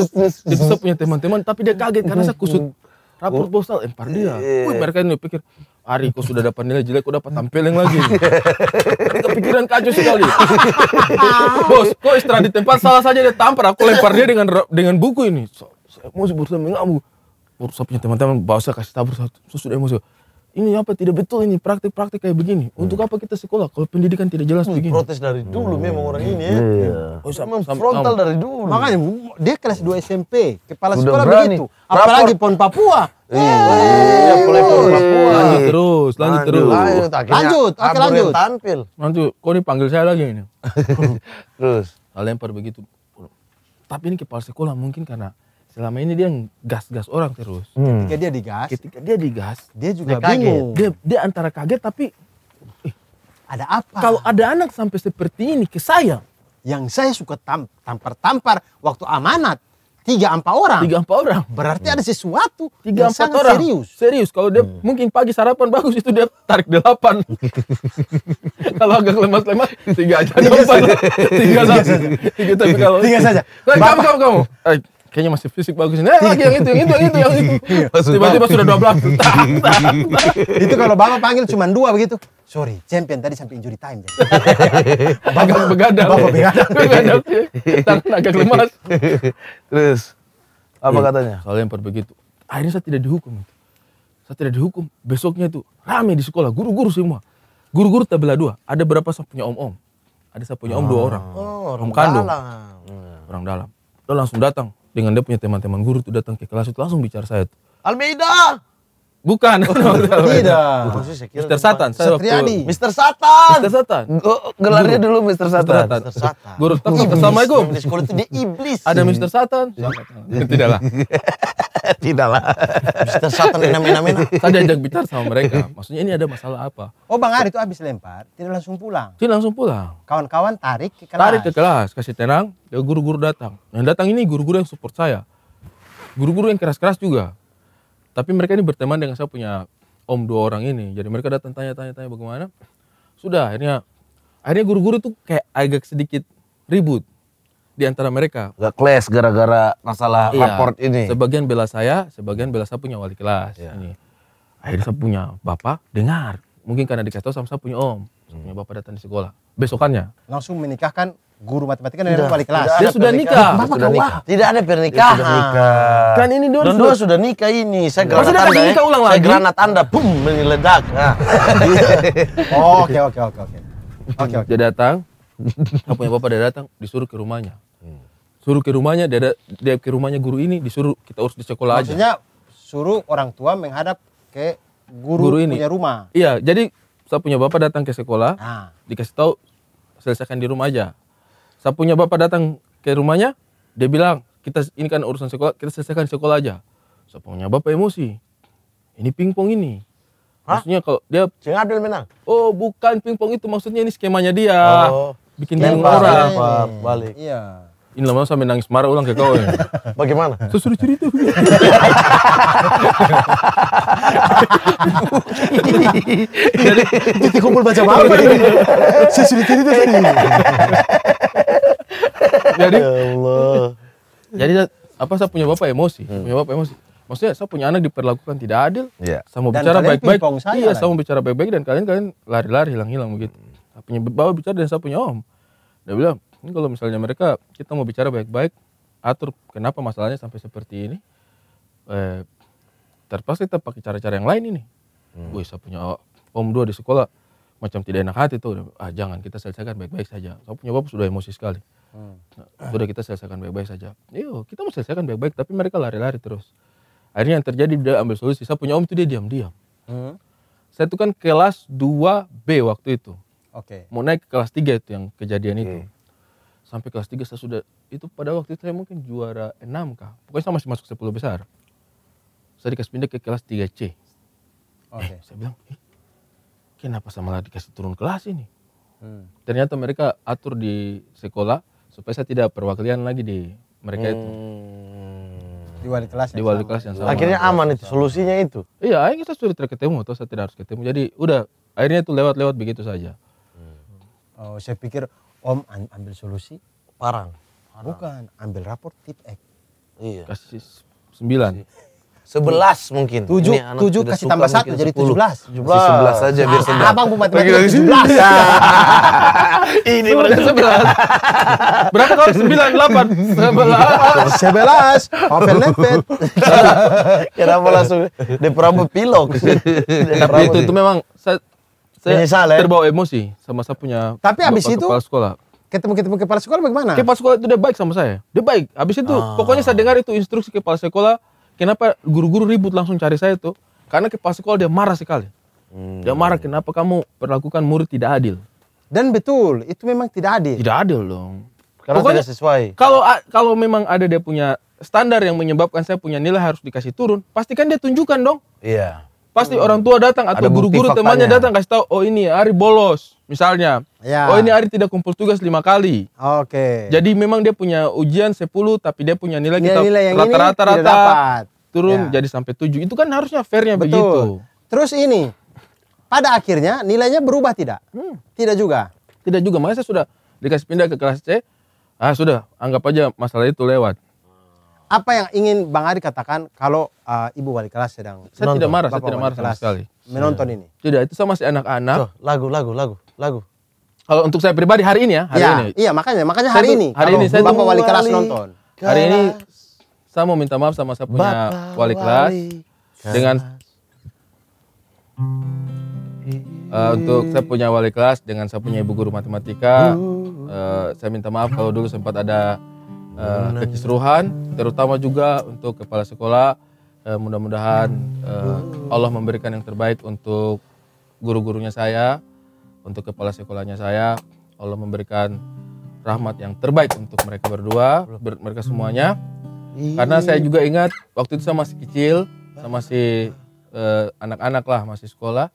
itu saya teman-teman tapi dia kaget karena saya kusut rapor postal oh. empar eh, dia. Ya? Iya. Wih, mereka ini pikir Ari kau sudah dapat nilai jelek, kau dapat tampil yang lagi. Kepikiran kacau sekali. Bos, kau istirahat di tempat salah saja dia tampar. Aku lempar dia dengan dengan buku ini. So, saya emosi bursa mengamuk. Bursa punya teman-teman, bawa saya kasih tabur satu. So, sudah emosi ini apa tidak betul ini praktik-praktik kayak begini. Hmm. Untuk apa kita sekolah kalau pendidikan tidak jelas hmm, begini? Protes dari dulu hmm. memang orang ini ya. Iya. Oh, frontal dari dulu. Makanya dia kelas 2 SMP, kepala Udah sekolah berani. begitu. Apalagi PON Papua. Iya, boleh PON Papua. Lanjut terus, lanjut terus. Lanjut, lanjut, akhirnya lanjut. Tampil. Lanjut, kok ini panggil saya lagi ini. terus. Lempar begitu. Tapi ini kepala sekolah mungkin karena selama ini dia gas-gas orang terus. Hmm. Ketika dia digas, ketika dia digas, dia juga dia Kaget. Dia, dia antara kaget tapi eh, ada apa? Kalau ada anak sampai seperti ini ke saya, yang saya suka tampar-tampar waktu amanat tiga empat orang. Tiga empat orang. Berarti ada hmm. sesuatu. Tiga yang empat orang. Serius. Serius. Kalau dia hmm. mungkin pagi sarapan bagus itu dia tarik delapan. kalau agak lemas-lemas tiga aja. Tiga, tiga saja. Tiga saja. Tiga, tiga, saja. Kamu kamu kamu. Eh, kayaknya masih fisik bagus ini eh, lagi yang itu yang itu yang itu yang itu iya. tiba-tiba sudah 12 belas itu kalau bapak panggil cuma dua begitu sorry champion tadi sampai injury time bapak begadang bapak begadang begadang iya. tangan agak lemas terus apa iya, katanya kalian begitu akhirnya saya tidak dihukum saya tidak dihukum besoknya itu rame di sekolah guru-guru semua guru-guru tabela dua ada berapa saya punya om-om ada saya punya om dua ah. orang oh, om kandung hmm. orang dalam dia langsung datang dengan dia punya teman-teman guru itu datang ke kelas itu langsung bicara saya tuh. Almeida, Bukan. Oh, tidak. Mister Satan. Saya Waktu... Mister Satan. Mister Satan. Gelarnya dulu Mister Satan. Mister Satan. Guru tetap Assalamualaikum. Di sekolah itu dia iblis. Ada Mister Satan. Tidaklah. Tidaklah. Mister Satan enam-enam Saya ajak bicara sama mereka. Maksudnya ini ada masalah apa? Oh Bang Ari itu habis lempar, tidak langsung pulang. Tidak langsung pulang. Kawan-kawan tarik ke kelas. Tarik ke kelas, kasih tenang. Ya guru-guru datang. Yang datang ini guru-guru yang support saya. Guru-guru yang keras-keras juga tapi mereka ini berteman dengan saya punya om dua orang ini jadi mereka datang tanya-tanya-tanya bagaimana sudah akhirnya akhirnya guru-guru tuh kayak agak sedikit ribut di antara mereka gak kles gara-gara masalah iya, raport ini sebagian bela saya sebagian bela saya punya wali kelas iya. ini akhirnya saya punya bapak dengar mungkin karena dikasih tahu sama saya punya om hmm. punya bapak datang di sekolah besokannya langsung menikahkan guru matematika dan wali kelas. Dia sudah nikah. sudah nikah. Tidak ada pernikahan. nikah. Kan ini dua, dua sudah nikah ini. Saya oh, granat Masih anda. Ya. Nikah ulang lagi. granat anda, boom meledak. Ah. Oke oke oke oke. Oke oke. Dia datang. Dia punya bapak dia datang disuruh ke rumahnya. Hmm. Suruh ke rumahnya dia, dia ke rumahnya guru ini disuruh kita urus di sekolah Maksudnya, aja. Maksudnya suruh orang tua menghadap ke guru, guru ini. punya rumah. Iya, jadi saya punya bapak datang ke sekolah, nah. dikasih tahu selesaikan di rumah aja. Sapunya bapak datang ke rumahnya dia bilang kita ini kan urusan sekolah kita selesaikan sekolah aja Sapunya bapak emosi ini pingpong ini Hah? maksudnya kalau dia Cing Abdul menang oh bukan pingpong itu maksudnya ini skemanya dia oh. bikin bingung orang balik iya ini lama sampai nangis marah ulang ke kau ya. Bagaimana? Saya suruh cerita. Jadi kumpul baca apa? Saya suruh cerita sendiri. jadi ya Allah. jadi apa saya punya bapak emosi hmm. punya bapak emosi maksudnya saya punya anak diperlakukan tidak adil yeah. sama dan bicara baik-baik iya kan? mau bicara baik-baik dan kalian kalian lari-lari hilang-hilang begitu saya punya bapak bicara dan saya punya om dia bilang ini kalau misalnya mereka kita mau bicara baik-baik atur kenapa masalahnya sampai seperti ini eh, terpaksa kita pakai cara-cara yang lain ini hmm. wih saya punya om dua di sekolah macam tidak enak hati tuh ah jangan kita selesaikan baik-baik saja saya punya bapak sudah emosi sekali Hmm. Sudah kita selesaikan baik-baik saja. Yo, iya, kita mau selesaikan baik-baik, tapi mereka lari-lari terus. Akhirnya yang terjadi dia ambil solusi. Saya punya om itu dia diam-diam. Hmm. Saya itu kan kelas 2B waktu itu. Oke. Okay. Mau naik ke kelas 3 itu yang kejadian okay. itu. Sampai kelas 3 saya sudah itu pada waktu itu saya mungkin juara 6 kah. Pokoknya saya masih masuk 10 besar. Saya dikasih pindah ke kelas 3C. Oke. Okay. Eh, saya bilang, eh, kenapa sama lagi dikasih turun kelas ini? Hmm. Ternyata mereka atur di sekolah supaya saya tidak perwakilan lagi di mereka hmm. itu di wali kelas di wali kelas yang sama akhirnya aman itu solusinya itu iya akhirnya saya sudah terketemu atau saya tidak harus ketemu jadi udah akhirnya itu lewat-lewat begitu saja hmm. oh, saya pikir om ambil solusi parang, parang. bukan ambil rapor tip X iya kasih sembilan sebelas mungkin. tujuh tujuh kasih tambah satu jadi tujuh 17. 17. 11 aja biar ah, sebelas. Abang buat matematika 17. Ini berarti 11. Berapa kalau 9 8 11. 11. Hotel lepet. Kenapa langsung di promo Pilok? Tapi itu itu memang saya saya ya? terbawa emosi sama saya punya Tapi abis itu kepala sekolah ketemu ketemu kepala sekolah bagaimana? Kepala sekolah itu dia baik sama saya. Dia baik. Habis itu ah. pokoknya saya dengar itu instruksi kepala sekolah kenapa guru-guru ribut langsung cari saya itu? Karena ke sekolah dia marah sekali. Hmm. Dia marah kenapa kamu perlakukan murid tidak adil? Dan betul, itu memang tidak adil. Tidak adil dong. Karena Pokoknya, tidak sesuai. Kalau kalau memang ada dia punya standar yang menyebabkan saya punya nilai harus dikasih turun, pastikan dia tunjukkan dong. Iya. Pasti hmm. orang tua datang atau guru-guru temannya datang kasih tahu, "Oh, ini Ari bolos." Misalnya. Ya. Oh, ini Ari tidak kumpul tugas lima kali. Oke. Okay. Jadi memang dia punya ujian sepuluh, tapi dia punya nilai, nilai kita rata-rata rata turun ya. jadi sampai tujuh. Itu kan harusnya fairnya Betul. begitu. Terus ini pada akhirnya nilainya berubah tidak? Hmm. Tidak juga. Tidak juga. Makanya saya sudah dikasih pindah ke kelas C. Ah, sudah, anggap aja masalah itu lewat apa yang ingin Bang Ari katakan kalau uh, Ibu Wali Kelas sedang Saya menonton, tidak marah, saya tidak marah sama sekali. Menonton ini. Tidak, itu sama si anak-anak. So, lagu, lagu, lagu, lagu. Kalau untuk saya pribadi hari ini ya, hari ya, ini. Iya, makanya makanya hari saya ini. Hari ini saya Bapak Wali Kelas nonton. Kelas. Hari ini saya mau minta maaf sama saya punya Bapak Wali Kelas dengan uh, untuk saya punya wali kelas dengan saya punya ibu guru matematika uh, eh, saya minta maaf kalau dulu sempat ada Eh, uh, gitu? kekisruhan terutama juga untuk kepala sekolah uh, mudah-mudahan uh, Allah memberikan yang terbaik untuk guru-gurunya saya untuk kepala sekolahnya saya Allah memberikan rahmat yang terbaik untuk mereka berdua ber mereka semuanya iya. karena saya juga ingat waktu itu saya masih kecil saya masih anak-anak uh, lah masih sekolah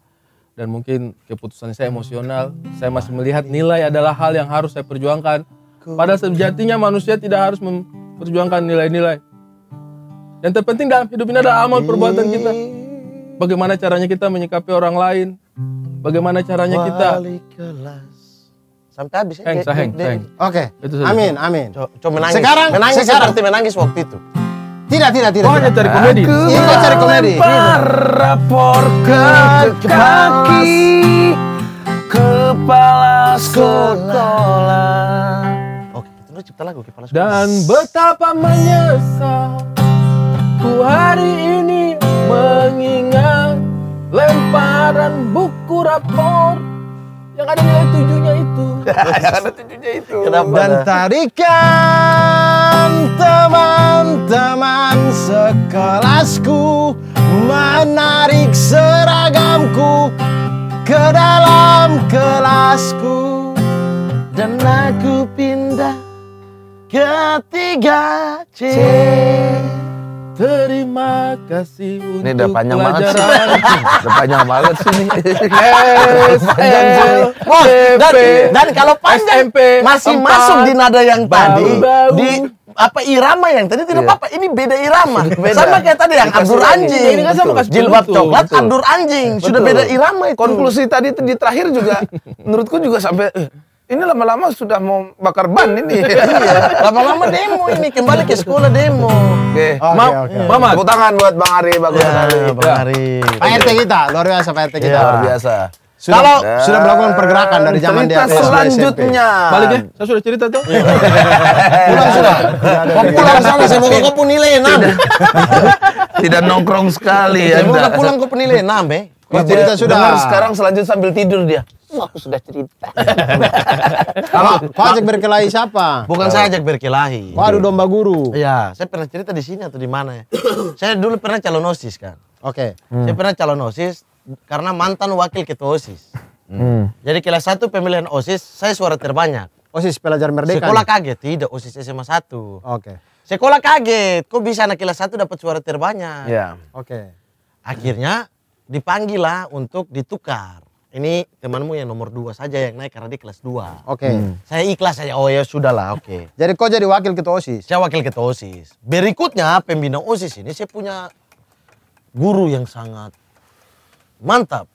dan mungkin keputusan saya emosional saya masih melihat nilai adalah hal yang harus saya perjuangkan pada sejatinya manusia tidak harus memperjuangkan nilai-nilai. Yang terpenting dalam hidup ini adalah amal perbuatan kita. Bagaimana caranya kita menyikapi orang lain? Bagaimana caranya kita sampai habis heng, ya. Heng, heng. Oke. Okay. Amin, amin. Coba menangis. Sekarang menangis sekarang. seperti menangis waktu itu. Tidak, tidak, tidak. Oh, hanya cari komedi. Iya, cari komedi. Rapor ke iya, kaki kepala sekolah lu cipta lagu kepala sekolah. Dan betapa menyesal ku hari ini mengingat lemparan buku rapor yang ada nilai tujuhnya itu. yang ada tujuhnya itu. Kenapa? Dan tarikan teman-teman sekelasku menarik seragamku ke dalam kelasku dan aku pindah ketiga C. Terima kasih untuk Ini udah panjang banget sih. udah panjang banget sih ini. dan, dan kalau panjang masih masuk di nada yang tadi di apa irama yang tadi tidak iya. apa-apa. Ini beda irama. Beda. Sama kayak tadi yang Abdur anjing. Ini kan jilbab coklat Abdur anjing. Sudah beda irama itu. Konklusi tadi di terakhir juga menurutku juga sampai eh, ini lama-lama sudah mau bakar ban ini. Iya. Lama-lama demo ini kembali ke sekolah demo. Oke. Okay. Okay, okay. Mama, tepuk tangan buat Bang Ari, Bang ya, Ari. Bang ya. Ari. Pak RT kita, luar biasa Pak RT kita. Ya. Luar biasa. Sudah, Kalau nah, sudah melakukan pergerakan dari zaman dia SD selanjutnya. Balik ya, saya sudah cerita tuh. pulang sudah. Mau pulang sana, saya mau kau pun nilai Tidak, nongkrong sekali. Saya mau pulang kau pun nilai eh. Mas iya, cerita sudah. Dengar sekarang selanjutnya sambil tidur dia. aku sudah cerita. Kalau kau ajak berkelahi siapa? Bukan saya ajak berkelahi. Kau adu iya. domba guru. Iya, saya pernah cerita di sini atau di mana ya. saya dulu pernah calon OSIS kan. Oke. Okay. Hmm. Saya pernah calon OSIS karena mantan wakil ketua OSIS. Hmm. Jadi kelas satu pemilihan OSIS saya suara terbanyak. OSIS pelajar merdeka. Sekolah nih? kaget, tidak OSIS SMA satu. Oke. Okay. Sekolah kaget, kok bisa anak kelas satu dapat suara terbanyak? Iya. Yeah. Oke. Okay. Akhirnya dipanggil lah untuk ditukar ini temanmu yang nomor dua saja yang naik karena di kelas dua. Oke. Okay. Hmm. Saya ikhlas saja. Oh ya sudah lah. Oke. Okay. jadi kau jadi wakil ketua osis. Saya wakil ketua osis. Berikutnya pembina osis ini saya punya guru yang sangat mantap.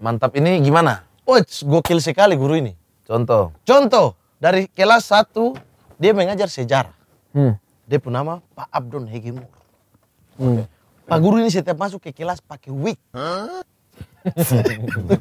Mantap ini gimana? Oh gokil sekali guru ini. Contoh. Contoh dari kelas satu dia mengajar sejarah. Hmm. Dia pun nama Pak Abdon Hegemur. Hmm. Okay. Pak guru ini setiap masuk ke kelas pakai wig. Huh?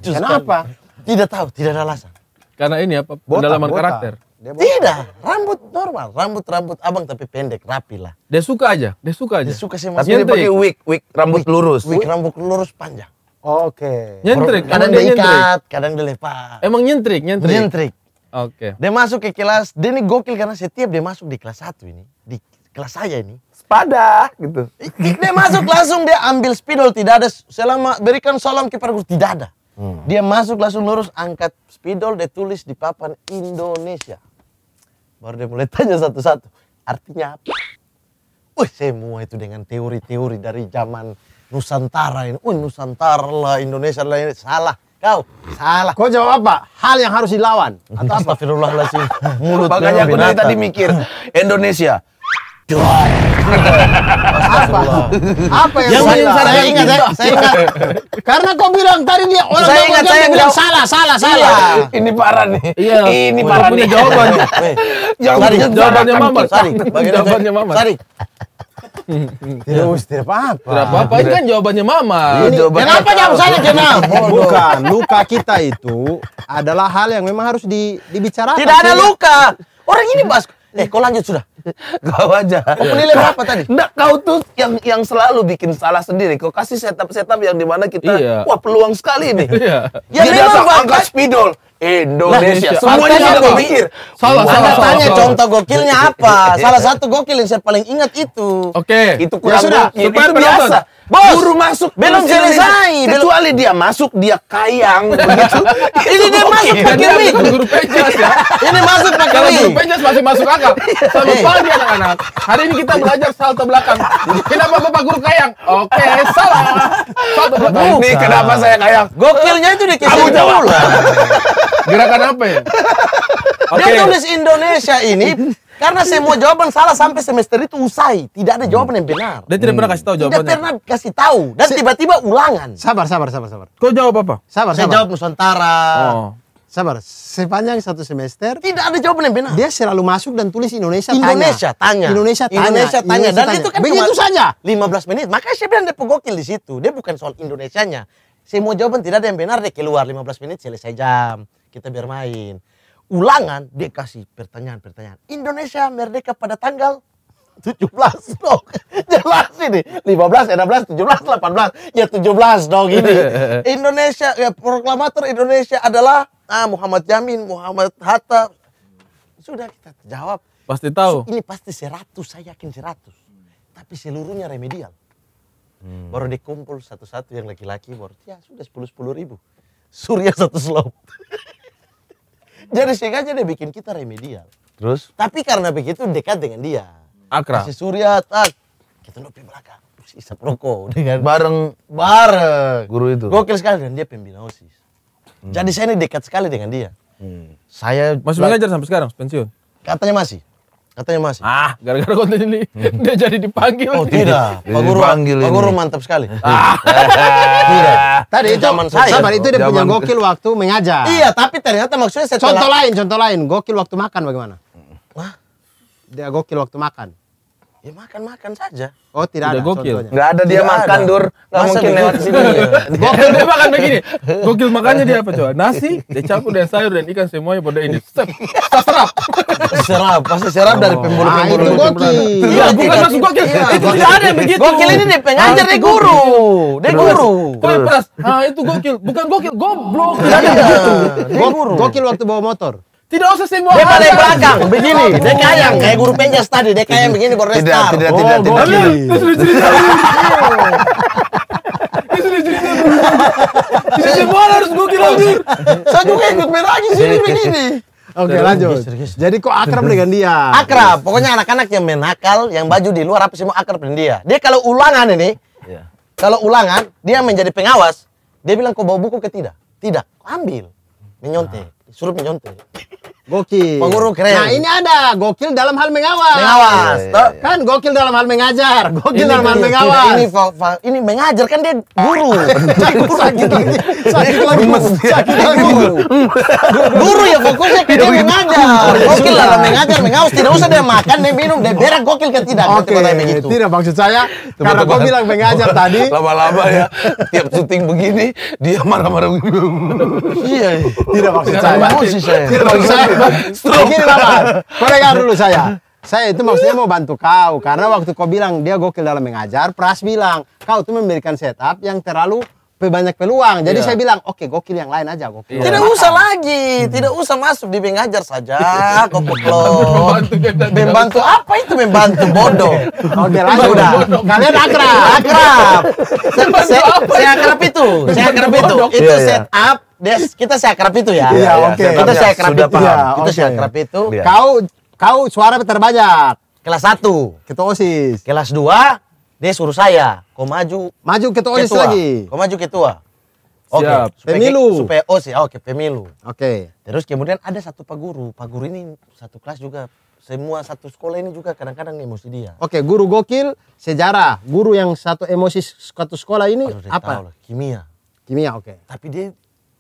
Kenapa? Tidak tahu, tidak ada alasan. Karena ini apa? Pendalaman botak. karakter. Dia Tidak, rambut normal, rambut rambut abang tapi pendek, rapi lah. Dia suka aja, dia suka aja. Dia suka sih mas. Tapi dia pakai wig, wig rambut wig, lurus. Wig rambut lurus panjang. Oke. Okay. Nyentrik, kadang dia ikat, kadang dia lepas. Emang nyentrik, nyentrik. Nyentrik. Oke. Okay. Dia masuk ke kelas, dia ini gokil karena setiap dia masuk di kelas satu ini, di kelas saya ini. Sepada gitu. Dia masuk langsung dia ambil spidol tidak ada selama berikan salam kiper tidak ada. Hmm. Dia masuk langsung lurus angkat spidol dia tulis di papan Indonesia. Baru dia mulai tanya satu-satu. Artinya apa? Wih semua itu dengan teori-teori dari zaman Nusantara ini. Wih Nusantara lah Indonesia lah ini. salah. Kau salah. Kau jawab apa? Hal yang harus dilawan. Atau apa? Astagfirullahaladzim. Mulut Makanya aku tadi mikir Indonesia Jual. apa? Apa yang, yang saya, ingat ya? Saya ingat. Karena kau bilang tadi dia orang saya ingat, saya bilang salah, salah, salah. Iya. Ini parah nih. Iya. Ini parah nih. Jawaban. Jawabannya jawabannya Mamat. Jawabannya Mamat. Sari. Tidak usah, tidak apa-apa. Tidak apa-apa, ini kan jawabannya Mama. Ini, jawabannya kenapa jawab saya kenal? Bukan, luka kita itu adalah hal yang memang harus di, dibicarakan. Tidak ada luka. Orang ini bahas, eh kau lanjut sudah. kau aja. Kau penilai nah, berapa tadi? Enggak, kau tuh yang yang selalu bikin salah sendiri. Kau kasih setup-setup yang dimana kita, iya. wah peluang sekali ini. iya. Ya memang angkat spidol. Indonesia. Nah, Semuanya sudah gue pikir. Salah, Anda salah, tanya salah, contoh salah. gokilnya apa? salah satu gokil yang saya paling ingat itu. Oke. Okay. Itu kurang ya sudah, gokil. Itu biasa. Penonton Bos, buru masuk. Belum selesai. Kecuali dia masuk, dia kayang. Begitu. Ini dia masuk pakai mic. Guru penjas ya. Ini masuk pakai Guru penjas masih masuk akal. Selamat pagi anak-anak. Hari ini kita belajar salto belakang. Kenapa Bapak guru kayang? Oke, salah. Salto belakang. Ini kenapa saya kayang? Gokilnya itu di kisah dulu. Gerakan apa ya? Dia tulis Indonesia ini karena semua jawaban salah sampai semester itu usai. Tidak ada jawaban yang benar. Dia tidak pernah kasih tahu jawabannya. Tidak pernah kasih tahu. Dan tiba-tiba ulangan. Sabar, sabar, sabar, sabar. Kau jawab apa? Sabar, sabar. Saya jawab Nusantara. Oh. Sabar, sepanjang satu semester tidak ada jawaban yang benar. Dia selalu masuk dan tulis Indonesia, Indonesia tanya. tanya. Indonesia tanya. Indonesia tanya. Indonesia dan tanya. itu kan begitu saja. 15 menit. Makanya saya bilang dia pegokil di situ. Dia bukan soal Indonesianya. Semua jawaban tidak ada yang benar Dia keluar 15 menit selesai jam. Kita bermain ulangan dia kasih pertanyaan-pertanyaan. Indonesia merdeka pada tanggal 17 dong. Jelas ini. 15, 16, 17, 18. Ya 17 dong ini. Indonesia, ya proklamator Indonesia adalah ah, Muhammad Yamin, Muhammad Hatta. Sudah kita jawab. Pasti tahu. Ini pasti 100, saya yakin 100. Tapi seluruhnya remedial. Hmm. Baru dikumpul satu-satu yang laki-laki ya sudah 10-10 ribu. Surya satu slope. Jadi sih aja dia bikin kita remedial. Terus? Tapi karena begitu dekat dengan dia. Akrab. Si Surya tak kita nopi belakang. Terus isap rokok dengan bareng bareng guru itu. Gokil sekali dan dia pembina OSIS. Hmm. Jadi saya ini dekat sekali dengan dia. Hmm. Saya masih belajar sampai sekarang pensiun. Katanya masih. Katanya Mas, Ah, gara-gara konten ini hmm. dia jadi dipanggil. Oh tidak, Pak Guru, dipanggil Pak Guru mantap sekali. Ah. tidak. Tadi itu zaman sabar itu dia punya gokil waktu mengajar. Iya, tapi ternyata maksudnya setelah... Contoh lain, contoh lain. Gokil waktu makan bagaimana? Wah. Dia gokil waktu makan. Ya makan makan saja. Oh tidak Udah ada. Gokil. Contohnya. Nggak ada dia tidak makan ada. dur. Nggak mungkin lewat sini. gokil dia makan begini. Gokil makannya dia apa coba? Nasi, dicampur dengan sayur dan ikan semuanya pada ini. Serap. serap. serap, pasti serap dari oh. pemburu-pemburu. Nah, itu gokil. Iya, bukan masuk gokil. Ya. itu tidak ada yang begitu. Gokil ini dia pengajar dia guru. Dia guru. pas. ah itu gokil. Bukan gokil, goblok. Tidak ada begitu. Gokil waktu bawa motor. Tidak usah simbol. Dia pada belakang begini. Oh. Dia kayak kayak guru penjas tadi. Dia kayak begini baru Tidak, tidak, oh, tidak, tidak. Itu sudah cerita. Itu sudah cerita. Itu semua harus gue kira Saya juga ikut main lagi sini begini. Oke okay, lanjut. Serius. Jadi kok akrab dengan dia? Akrab. Pokoknya anak-anak yang menakal, yang baju di luar apa semua akrab dengan dia. Dia kalau ulangan ini, yeah. kalau ulangan dia menjadi pengawas. Dia bilang kau bawa buku ke tidak? Tidak. Ambil, menyontek. Nah. 수렵이 연대 Gokil. Pengurus keren. Nah ini ada gokil dalam hal mengawas. Mengawas. Ya, ya, ya. Kan gokil dalam hal mengajar. Gokil ini, dalam hal mengawas. Ini, ini mengajar kan dia guru. sakit lagi. Sakit lagi. Sakit lagi. Guru. guru ya fokusnya ke dia mengajar. Gokil dalam mengajar, mengawas. Tidak usah dia makan, dia minum, dia berak gokil kan tidak. Oke. Okay. Tidak maksud saya. Karena gue bilang mengajar tadi. Lama-lama ya. Tiap syuting begini, dia marah-marah. Iya. iya. Tidak maksud saya. Tidak maksud saya. Begini Bapak, korekan dulu saya. Saya itu maksudnya mau bantu kau karena waktu kau bilang dia gokil dalam mengajar, Pras bilang kau tuh memberikan setup yang terlalu banyak peluang. Jadi iya. saya bilang, oke gokil yang lain aja gokil. Iya. Tidak usah lagi, tidak usah masuk di mengajar saja, kau membantu apa itu membantu bodoh? Oke, okay, Kalian akrab, akrab saya, saya akrab itu. Saya akrab itu. Itu iya, iya. set up Des, kita saya akrab itu ya. Iya, iya oke. Kita saya akrab itu. Iya, kita saya akrab itu. Kau kau suara terbanyak. Kelas 1. kita OSIS. Kelas 2 dia suruh saya, kau maju. Maju kita OSIS ketua. lagi. Kau maju ketua. Oke, okay. pemilu. Supaya OSIS, oke okay, pemilu. Oke. Okay. Terus kemudian ada satu pak guru, pak guru ini satu kelas juga semua satu sekolah ini juga kadang-kadang emosi dia. Oke, guru gokil sejarah. Guru yang satu emosi satu sekolah ini Aduh, apa? Tahu, kimia. Kimia, oke. Okay. Tapi dia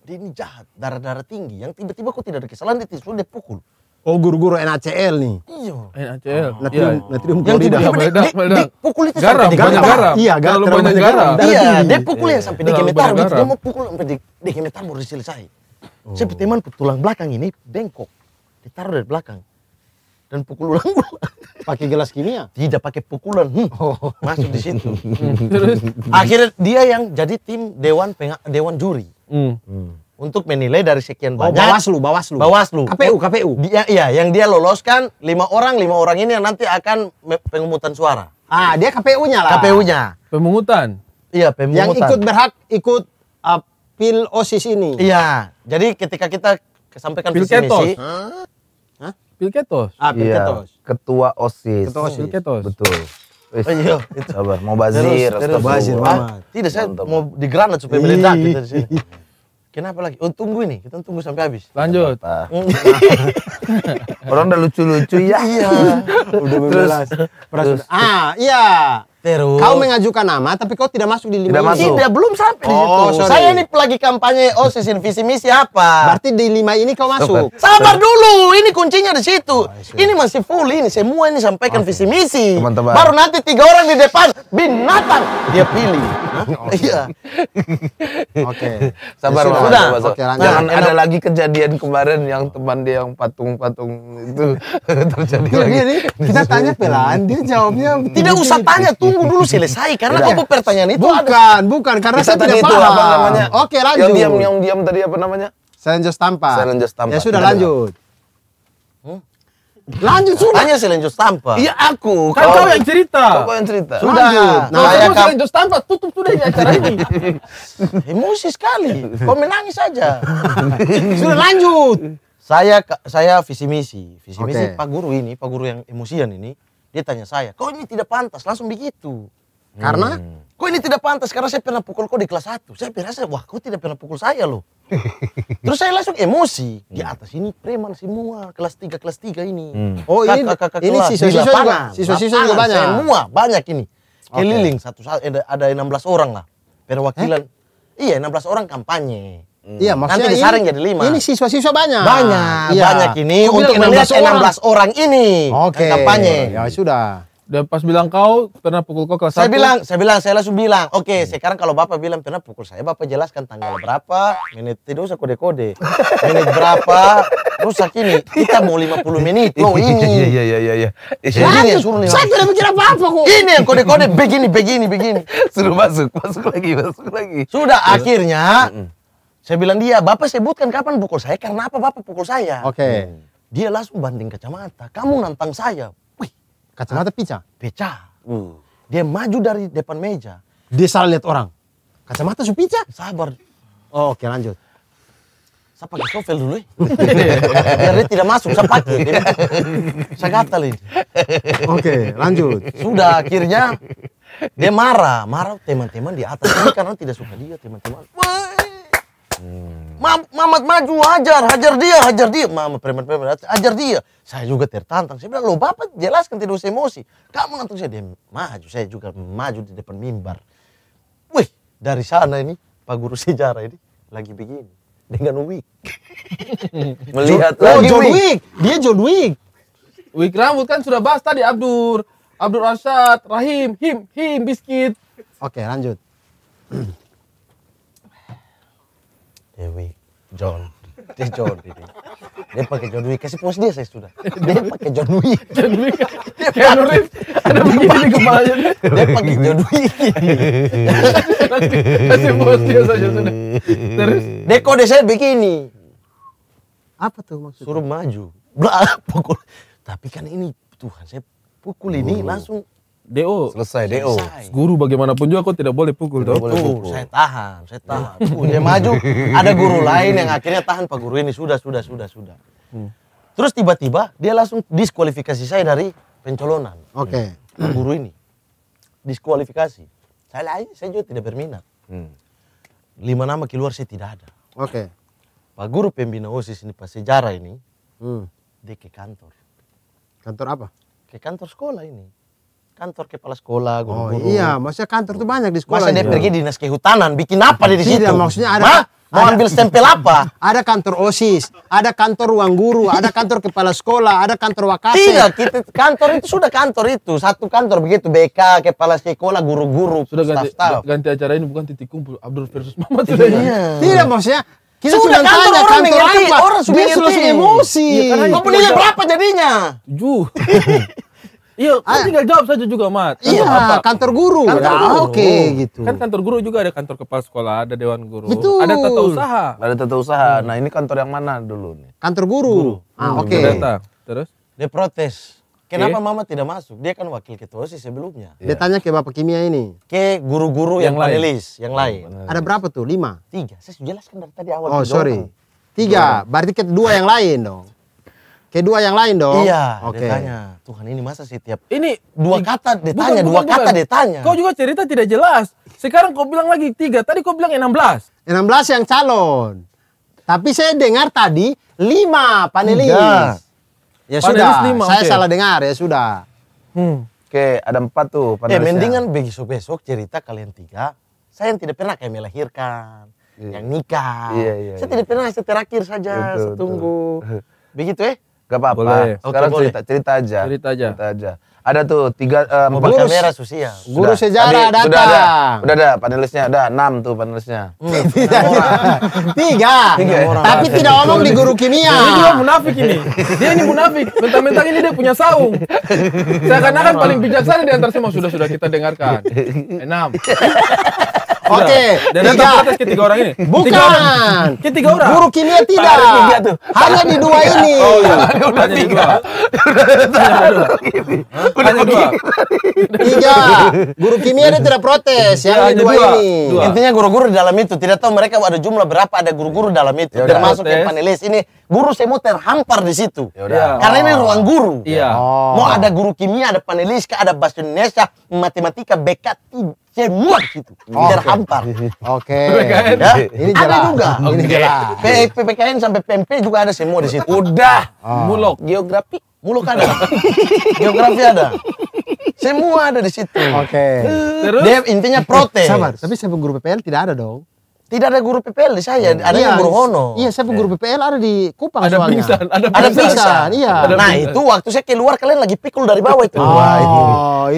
dia ini jahat, darah-darah tinggi yang tiba-tiba kok tidak ada kesalahan dia sudah dia pukul. Oh guru-guru NaCl nih. Iya. NaCl. Oh, ah, natrium iya. natrium klorida. Yang tiba-tiba di, dia, pukul itu garam, sampai banyak garam. Iya, garam terlalu banyak garam. Iya, dia pukul yang sampai di gemetar, dia mau pukul sampai di, di gemetar baru selesai. Oh. Saya teman tulang belakang ini bengkok, ditaruh dari belakang dan pukul ulang pula, Pakai gelas kimia? Tidak pakai pukulan. Hmm. Oh. Masuk di situ. akhirnya dia yang jadi tim dewan peng dewan juri. Hmm. Hmm. Untuk menilai dari sekian oh, banyak. Bawaslu, Bawaslu. Bawaslu. KPU, KPU. Dia, iya, yang dia loloskan lima orang, lima orang ini yang nanti akan pengumutan suara. Ah, dia KPU-nya lah. KPU-nya. Pemungutan. Iya, pemungutan. Yang ikut berhak ikut uh, pil OSIS ini. Iya. Jadi ketika kita sampaikan visi misi. Huh? Hah? Pilketos. Ah, iya. Pilketos. Iya, ketua OSIS. Ketua OSIS. Pilketos. Betul. Wis. Oh, iya, itu. Sabar, mau bazir, terus, terus, bazir, ah, Tidak, saya Mantap. mau granat supaya meledak di sini. Kenapa lagi? Oh, tunggu ini, kita tunggu sampai habis. Lanjut. Orang udah lucu-lucu ya. Iya. Udah terus, terus, ah, iya. Terus. Kau mengajukan nama tapi kau tidak masuk di lima tidak ini. Masuk. Tidak belum sampai oh, di situ. Sorry. Saya ini lagi kampanye oh visi misi apa? Berarti di lima ini kau masuk. Stop. Sabar dulu, ini kuncinya di situ. Oh, ini masih full ini semua ini sampaikan okay. visi misi. Teman -teman. Baru nanti tiga orang di depan binatang dia pilih. Iya. Oke. Sabar ya, Sudah. Oke, okay, Jangan nah, ada lagi kejadian kemarin yang teman dia yang patung-patung itu terjadi lagi. Kita tanya pelan, dia jawabnya tidak usah tanya tuh tunggu dulu selesai karena apa iya. pertanyaan itu bukan ada. bukan karena saya tidak itu, paham. Apa namanya? Oke lanjut. Yang diam yang diam tadi apa namanya? Selanjut tanpa Selanjut tanpa Ya sudah Tidak lanjut. Hmm? Lanjut sudah. Hanya selanjut tanpa Iya aku. Kan oh. kau yang cerita. Kau yang cerita. Sudah. Nah, ya lanjut. Nah, nah ya kau Selenjos tutup sudah ini acara ini. Emosi sekali. Kau menangis saja. sudah lanjut. Saya saya visi misi. Visi misi okay. Pak Guru ini, Pak Guru yang emosian ini dia tanya saya, kok ini tidak pantas, langsung begitu. Hmm. Karena hmm. kok ini tidak pantas karena saya pernah pukul kau di kelas 1. Saya berasa wah kau tidak pernah pukul saya loh. Terus saya langsung emosi. Di hmm. atas ini preman semua kelas 3 kelas 3 ini. Hmm. Oh ini kakak, kakak ini siswa-siswa juga, siswa-siswa juga banyak. Semua banyak ini. Keliling okay. satu ada 16 orang lah. Perwakilan. Eh? Iya 16 orang kampanye. Hmm. Iya, maksudnya nanti disaring ini, jadi lima. Ini siswa-siswa banyak. Banyak, iya. banyak ini Aku untuk melihat 16 orang. 16 orang ini okay. Ya sudah. Dan pas bilang kau pernah pukul kau kelas Saya satu. bilang, saya bilang, saya langsung bilang. Oke, okay, hmm. sekarang kalau bapak bilang pernah pukul saya, bapak jelaskan tanggal berapa, menit tidak usah kode-kode, menit berapa, rusak ini. Kita mau 50 menit loh iya, ini. Iya iya iya iya. Jadi iya, iya. suruh nih. Saya tidak mikir apa-apa kok. Ini yang kode-kode begini begini begini. Suruh masuk, masuk lagi, masuk lagi. Sudah akhirnya. Mm -mm saya bilang dia, Bapak sebutkan kapan pukul saya, karena apa Bapak pukul saya? Oke. Okay. Hmm. Dia langsung banting kacamata, kamu nantang saya. Wih. Kacamata pecah? Pecah. Uh. Dia maju dari depan meja. Dia salah lihat orang? Kacamata su pecah? Sabar. Oh, Oke okay, lanjut. Saya pakai sovel dulu ya. Biar dia tidak masuk, saya pakai. saya gatal ini. Eh. Oke, okay, lanjut. Sudah, akhirnya dia marah. Marah teman-teman di atas. Ini karena tidak suka dia, teman-teman. Hmm. Ma Mamat maju hajar, hajar dia, hajar dia. Mama preman-preman hajar dia. Saya juga tertantang. Saya bilang, lo Bapak jelaskan tidak usah emosi. Kamu nanti saya dia maju, saya juga maju di depan mimbar. Wih, dari sana ini Pak Guru Sejarah ini lagi begini. Dengan wig. Melihat oh, John, lagi oh, John Wick. Dia John Wick. Wig rambut kan sudah bahas tadi Abdur. Abdur Arsyad, Rahim, Him, Him, Biskit. Oke lanjut. Dewi John. Dia John ini. Dia pakai John Wick. Kasih pos dia saya sudah. Dia pakai John Wick. John Wick. Dia nurut, ada begini di kepalanya. Dia pakai John Wick. Kasih pos dia saja sudah. Terus deko deh saya begini. Apa tuh maksudnya? Suruh maju. Blah, pukul. Tapi kan ini Tuhan saya pukul ini oh. langsung DO. Selesai DO. Guru bagaimanapun juga aku tidak boleh pukul tidak Boleh oh, pukul. Saya tahan, saya tahan. Udah dia maju. Ada guru lain yang akhirnya tahan Pak guru ini sudah sudah sudah sudah. Hmm. Terus tiba-tiba dia langsung diskualifikasi saya dari pencalonan. Oke. Okay. Pak guru ini diskualifikasi. Saya lain saya juga tidak berminat. Hmm. Lima nama keluar saya tidak ada. Oke. Okay. Pak guru pembina OSIS ini Pak Sejarah ini. Hmm. Dia ke kantor. Kantor apa? Ke kantor sekolah ini kantor kepala sekolah guru, -guru. Oh iya, maksudnya kantor tuh banyak di sekolah. Masa dia pergi dinas kehutanan, bikin apa dia di situ? Tidak, maksudnya ada Ma? Mau ambil stempel apa? Ada kantor OSIS, ada kantor ruang guru, ada kantor kepala sekolah, ada kantor wakase. Tidak, kita kantor itu sudah kantor itu, satu kantor begitu BK, kepala sekolah, guru-guru, sudah ganti, staff. ganti acara ini bukan titik kumpul Abdul versus Muhammad iya. sudah. Iya. Tidak maksudnya kita sudah, sudah kantor, tanya, orang kantor apa? Orang sudah emosi. Ya, Kau iya, iya. berapa jadinya? Tujuh. Iya, ah. kan tinggal jawab saja juga, Mat. Kan iya, apa? kantor guru. Kantor ah, oke gitu. Kan kantor guru juga ada kantor kepala sekolah, ada dewan guru, Betul. ada tata usaha. Ada tata usaha. Hmm. Nah, ini kantor yang mana dulu nih? Kantor guru. guru. Ah, hmm. oke. Okay. Datang. Terus dia protes. Kenapa okay. mama tidak masuk? Dia kan wakil ketua sih sebelumnya. Iya. Dia tanya ke bapak kimia ini. Ke guru-guru yang, yang panelis, yang lain. ada berapa tuh? Lima? Tiga. Saya sudah jelaskan dari tadi awal. Oh, sorry. Tiga. Berarti kedua yang lain dong. Kedua yang lain dong. Iya, okay. Tuhan ini masa sih tiap ini dua kata ditanya, dua bukan, kata ditanya. Kau juga cerita tidak jelas. Sekarang kau bilang lagi tiga. Tadi kau bilang enam belas. Enam belas yang calon. Tapi saya dengar tadi lima panelis. Enggak. Ya panelis sudah, lima, saya okay. salah dengar ya sudah. Hmm. Oke, ada empat tuh eh, panelisnya. Ya mendingan besok-besok cerita kalian tiga. Saya yang tidak pernah kayak melahirkan, iya. yang nikah. Iya, iya, saya iya. tidak pernah, saya terakhir saja, betul, saya tunggu. Betul. Begitu eh. Gak apa-apa. Sekarang boleh. cerita cerita aja. Cerita aja. Cerita aja. Ada tuh tiga uh, eh, empat guru, kamera Susi ya. Guru sejarah datang. Udah ada, udah ada panelisnya, ada enam tuh panelisnya. Hmm. tiga. tiga. Orang. Tapi tidak omong di guru kimia. Ini dia munafik ini. Dia ini munafik. Mentang-mentang ini dia punya saung. Saya kan paling bijaksana di antara semua sudah sudah kita dengarkan. Enam. Oke. Okay. Dan yang terprotes ketiga orang ini. Bukan. Tiga orang. Ketiga orang. Guru kimia tidak. tuh. Hanya di dua iya. ini. Oh iya. Hanya di dua. Hanya di dua. Tiga. Guru kimia dia tidak protes. Yang iya, di dua ini. Intinya guru-guru di dalam itu tidak tahu mereka ada jumlah berapa ada guru-guru dalam itu ya termasuk yang panelis ini guru saya mau terhampar di situ. Ya. ya. Karena ini oh. ruang guru. Iya. Oh. Mau oh. ada guru kimia, ada panelis, ada bahasa Indonesia, matematika, BK, semua di situ. Oh, terhampar. Oke. Okay. Ya? Ini jelas. Ada juga. Okay. Ini jelas. PPKN sampai PMP juga ada semua di situ. Udah. Oh. Geografi. mulok ada. Geografi ada. Semua ada di situ. Oke. Okay. Terus? Dia intinya protes. Sabar, tapi saya guru PPL tidak ada dong. Tidak ada guru PPL di saya, oh, ada iya, guru Hono. Iya, saya pun guru iya. PPL ada di Kupang ada soalnya. Pingsan, ada pingsan, ada pingsan. Iya. Ada nah, pingsan. itu waktu saya keluar kalian lagi pikul dari bawah itu. Oh, Wah, itu.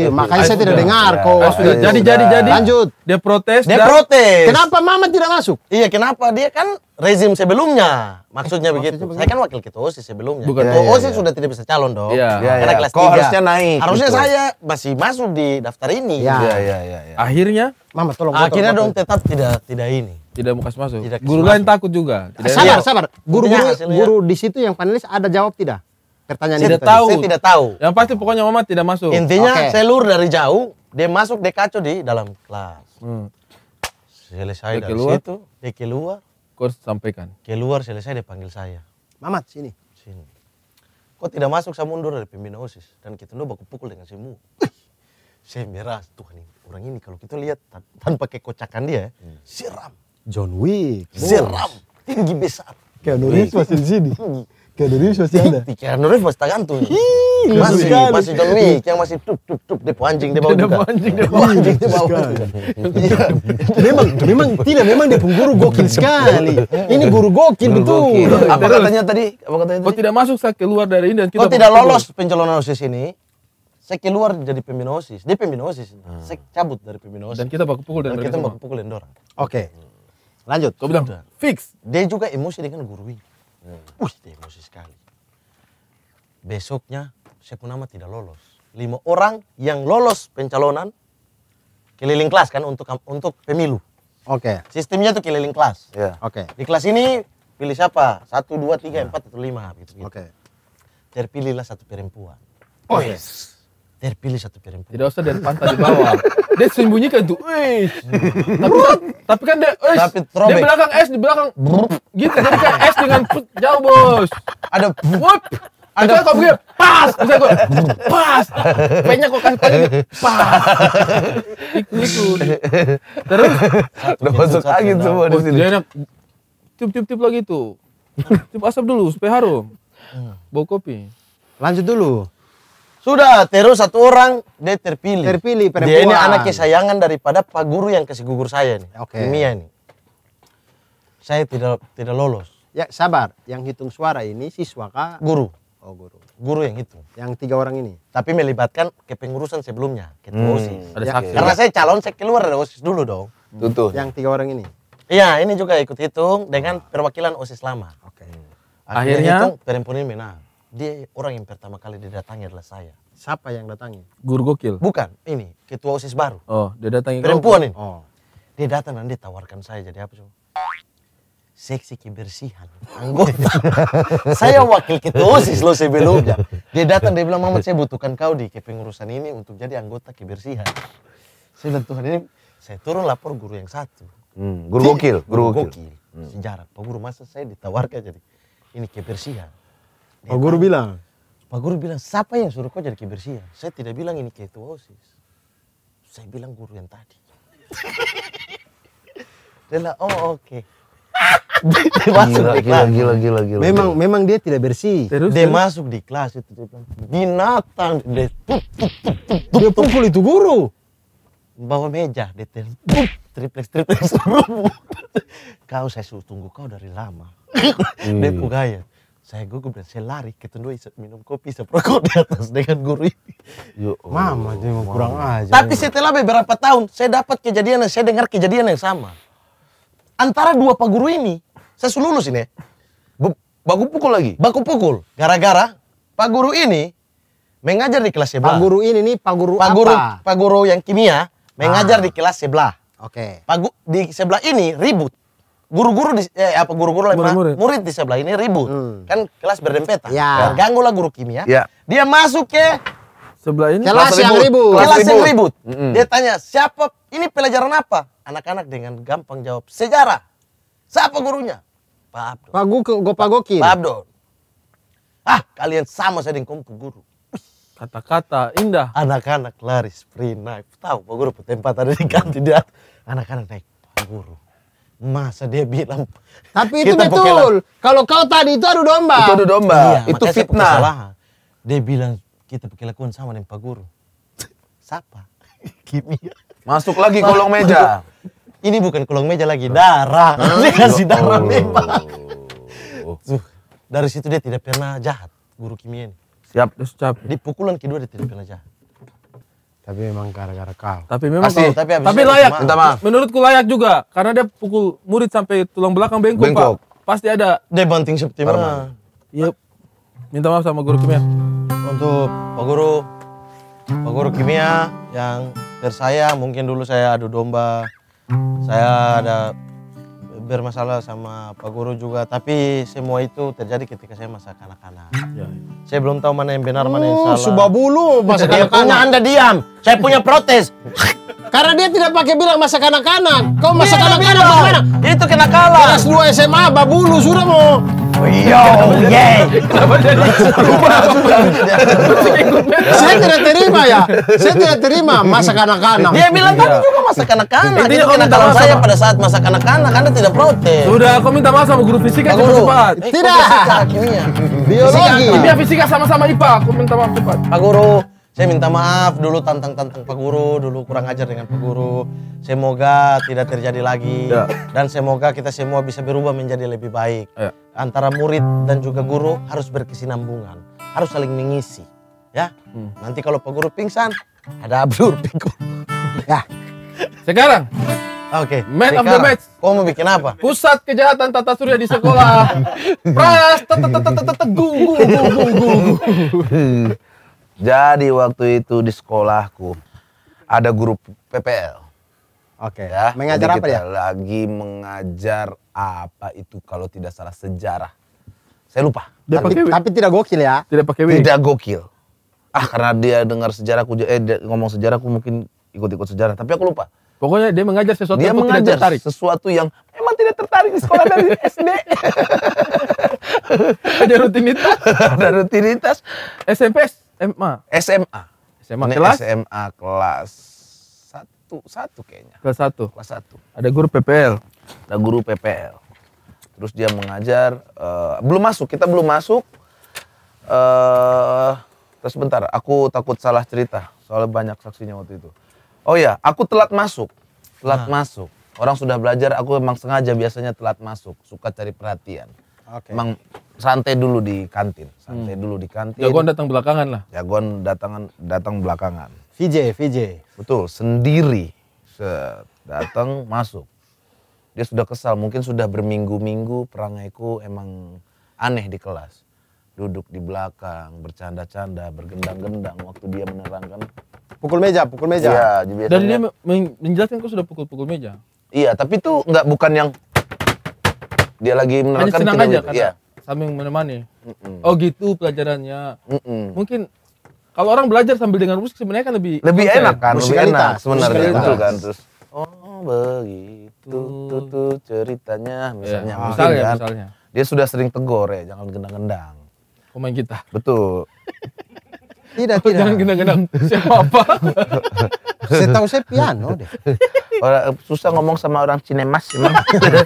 iya, makanya saya tidak dengar kok. Ah, sudah. Jadi jadi jadi. Lanjut. Dia protes. Dia protes. Kenapa Mama tidak masuk? Iya, kenapa? Dia kan rezim sebelumnya. Maksudnya eh, begitu. saya kan wakil ketua OSIS sebelumnya. Bukan ketua ya, OSIS ya. sudah tidak bisa calon dong. Iya, Ya, Karena ya. kelas Kok 3. harusnya naik. Harusnya gitu. saya masih masuk di daftar ini. Iya, iya, iya. iya Akhirnya, Mama tolong. Akhirnya dong tetap tidak tidak ini. Tidak mau kasih masuk. Tidak guru masuk. lain takut juga. Tidak sabar, iya. sabar. Guru-guru guru di situ yang panelis ada jawab tidak? Pertanyaan tidak itu tahu. Saya tidak tahu. Yang pasti pokoknya Mama tidak masuk. Intinya okay. saya lur dari jauh, dia masuk dia kacau di dalam kelas. Hmm. Selesai dari keluar. situ, dia keluar. Kau sampaikan. Keluar selesai dia panggil saya. Mamat sini. Sini. Kau tidak masuk saya mundur dari pembina OSIS dan kita nunggu baku pukul dengan semua. saya merah Tuhan ini orang ini kalau kita lihat tanpa kekocakan dia ya, hmm. siram John Wick. Oh. Seram. Tinggi besar. Keanu Reeves masih di sini. Keanu Reeves masih ada. Keanu Reeves masih tergantung. Hii, masih, sekali. masih John Wick yang masih tup tup tup depo anjing di bawah juga. Anjing di anjing di bawah. Iya. Iya. Memang memang tidak memang dia guru gokil sekali. Ini guru gokil betul. Apa katanya tadi? Apa katanya tadi? Kau tidak masuk saya keluar dari ini dan kita. Kau tidak lolos pencalonan OSIS ini. Saya keluar jadi pembina OSIS. Dia pembina OSIS. Hmm. Saya cabut dari pembina OSIS. Dan kita bakal pukul dan kita bakal pukul Oke. Lanjut. Kau bilang Sudah. fix. Dia juga emosi dengan ini Hmm. Wih, dia emosi sekali. Besoknya saya pun nama tidak lolos. Lima orang yang lolos pencalonan keliling kelas kan untuk untuk pemilu. Oke. Okay. Sistemnya tuh keliling kelas. Yeah. Oke. Okay. Di kelas ini pilih siapa? Satu, dua, tiga, yeah. empat, atau lima gitu. -gitu. Oke. Okay. Terpilihlah satu perempuan. Oh yes terpilih satu piring tidak usah dari pantai di bawah dia sembunyikan tuh tapi kan tapi kan dia wih tapi di belakang es di belakang gitu jadi kan es dengan put, jauh bos ada wup ada kau begini pas bisa gue pas kayaknya kau kasih paling pas itu itu terus udah masuk angin semua di sini enak tiup tiup tiup lagi tuh tiup asap dulu supaya harum hmm. bawa kopi lanjut dulu sudah, terus satu orang dia terpilih. Terpilih perempuan. Dia ini anak kesayangan daripada Pak Guru yang kasih gugur saya nih. Oke. Okay. Mia nih. Saya tidak tidak lolos. Ya, sabar. Yang hitung suara ini siswa kah? Guru. Oh, guru. Guru yang hitung. Yang tiga orang ini. Tapi melibatkan kepengurusan sebelumnya, ketua hmm, OSIS. ya, saksi. Karena saya calon saya keluar dari OSIS dulu dong. Hmm. tutup Yang tiga orang ini. Iya, ini juga ikut hitung dengan perwakilan OSIS lama. Oke. Okay. Akhirnya, Akhirnya hitung, perempuan ini menang dia orang yang pertama kali didatangi adalah saya. Siapa yang datangi? Guru gokil. Bukan, ini ketua OSIS baru. Oh, dia datangi perempuan ini. Oh. Dia datang dan dia tawarkan saya jadi apa coba? Seksi kebersihan anggota. saya wakil ketua OSIS loh sebelumnya. Dia datang dia bilang, "Mama, saya butuhkan kau di kepengurusan ini untuk jadi anggota kebersihan." Saya bilang, "Tuhan, ini saya turun lapor guru yang satu." Hmm, guru gokil, guru gokil. Hmm. Sejarah, pengurus masa saya ditawarkan jadi ini kebersihan Ya Pak Guru kan? bilang? Pak Guru bilang, siapa yang suruh kau jadi kebersihan? Saya tidak bilang ini ketua OSIS. Saya bilang guru yang tadi. dia bilang, oh oke. Okay. masuk gila, di kelas. Gila, gila, gila, gila, memang gila. memang dia tidak bersih. Terus, dia terus. masuk di kelas itu dia bilang, binatang. Dia, tup, tup, tup, tup, tup, dia pukul tup. itu guru. Bawa meja, dia tup, triplex, triplex. kau saya suruh tunggu kau dari lama. Iya. dia kugayat saya gugup dan saya lari ke tendoi minum kopi seperokok di atas dengan guru ini. Yo, ya oh, mama mau kurang aja. Tapi setelah beberapa tahun saya dapat kejadian saya dengar kejadian yang sama. Antara dua pak guru ini saya lulus ini. Ya. Baku pukul lagi. Baku pukul. Gara-gara pak guru ini mengajar di kelas sebelah. Pak guru ini nih pak guru apa? pak guru yang kimia mengajar ah. di kelas sebelah. Oke. Okay. di sebelah ini ribut guru-guru di eh, apa guru-guru lain murid, murid di sebelah ini ribut hmm. kan kelas berdempetan ya. ganggu lah guru kimia ya. dia masuk ke sebelah ini kelas yang ribut kelas yang ribut, ribut. Mm -hmm. dia tanya siapa ini pelajaran apa anak-anak dengan gampang jawab sejarah siapa gurunya Pak Abdul Pak gue Pak gokil Pak Abdul ah kalian sama saya dengan kumpul guru kata-kata indah anak-anak laris sprint naik tahu Pak Guru tempat ada di kantin dia anak-anak naik Pak Guru masa dia bilang tapi itu betul kalau kau tadi itu adu domba itu adu domba iya, itu fitnah dia bilang kita pakai lakukan sama dengan pak guru siapa kimia masuk lagi kolong meja ini bukan kolong meja lagi darah dia kasih darah memang oh. Tuh, dari situ dia tidak pernah jahat guru kimia ini siap siap di pukulan kedua dia tidak pernah jahat tapi memang gara-gara kau. Tapi memang Pasti, kalau, tapi, tapi layak. Minta maaf. Menurutku layak juga karena dia pukul murid sampai tulang belakang bengkok. bengkok. Pak. Pasti ada. Dia banting Septima. Iya. Minta maaf sama guru kimia. Untuk Pak Guru, Pak Guru kimia yang tersayang mungkin dulu saya adu domba. Saya ada bermasalah sama Pak Guru juga, tapi semua itu terjadi ketika saya masa kanak-kanak. Ya, ya. Saya belum tahu mana yang benar, mana yang oh, salah. Subah bulu masa kanak-kanak. Anda diam. Saya punya protes. Karena dia tidak pakai bilang masa kanak-kanak. Kau masa kanak-kanak bagaimana? Itu kalah. Kelas 2 SMA babulu sudah mau. yo, yeah. Iya, oh, Kenapa iya. Saya tidak terima ya. Saya tidak terima masa kanak-kanak. Dia bilang tadi juga masa kanak-kanak. Itu kalau dalam saya pada saat masa kanak-kanak Anda tidak protes. Sudah, kau minta maaf sama guru fisika guru. cepat. Eh, tidak. Fisika, kimia. Biologi. Kimia fisika sama-sama IPA. Aku minta maaf cepat. Pak guru, saya minta maaf dulu tantang-tantang Pak Guru, dulu kurang ajar dengan Pak Guru. Semoga tidak terjadi lagi ya. dan semoga kita semua bisa berubah menjadi lebih baik. Ya. Antara murid dan juga guru harus berkesinambungan, harus saling mengisi, ya. Hmm. Nanti kalau Pak Guru pingsan, ada Abdur pikul. Ya. Sekarang. Oke. Okay, man sekarang. of the match. Kau mau bikin apa? Pusat kejahatan tata surya di sekolah. Pras Jadi waktu itu di sekolahku ada guru PPL. Oke. Okay. Ya, mengajar apa ya? Lagi mengajar apa itu kalau tidak salah sejarah. Saya lupa. Dia tapi, tapi tidak gokil ya? Tidak pakai Tidak gokil. Ah karena dia dengar sejarahku eh dia ngomong sejarahku mungkin ikut-ikut sejarah, tapi aku lupa. Pokoknya dia mengajar sesuatu dia yang mengajar tidak tertarik. sesuatu yang memang tidak tertarik di sekolah dari SD. ada rutinitas, ada rutinitas. SMP, SMA. SMA. SMA Ini kelas? SMA kelas satu, satu kayaknya. Kelas satu. Kelas satu. Ada guru PPL. Ada guru PPL. Terus dia mengajar, uh, belum masuk, kita belum masuk. Uh, terus bentar, aku takut salah cerita soalnya banyak saksinya waktu itu. Oh ya, aku telat masuk. Telat nah. masuk. Orang sudah belajar, aku emang sengaja biasanya telat masuk, suka cari perhatian. Okay. Emang santai dulu di kantin, santai hmm. dulu di kantin. Jagoan datang belakangan lah. Jagoan datangan datang belakangan. VJ, VJ. Betul, sendiri. datang masuk. Dia sudah kesal, mungkin sudah berminggu-minggu perangaiku emang aneh di kelas. Duduk di belakang, bercanda-canda, bergendang-gendang waktu dia menerangkan Pukul meja, pukul meja. Iya, biasanya. Dan dia menjelaskan kok sudah pukul-pukul meja. Iya, tapi itu nggak bukan yang dia lagi menerangkan. Hanya senang aja kan? Iya. Sambil menemani. Mm -mm. Oh gitu pelajarannya. Mm -mm. Mungkin kalau orang belajar sambil dengan musik sebenarnya kan lebih lebih enak kan, lebih enak sebenarnya betul kan terus. Oh begitu tuh, tuh ceritanya iya. misalnya. Yeah. Misalnya, kan, misalnya. Dia sudah sering tegur ya, jangan gendang-gendang. Pemain kita. Betul. Tidak, oh, tidak. Jangan genang-genang siapa apa. tahu saya piano deh. Orang, eh, susah ngomong sama orang Cinemas emang.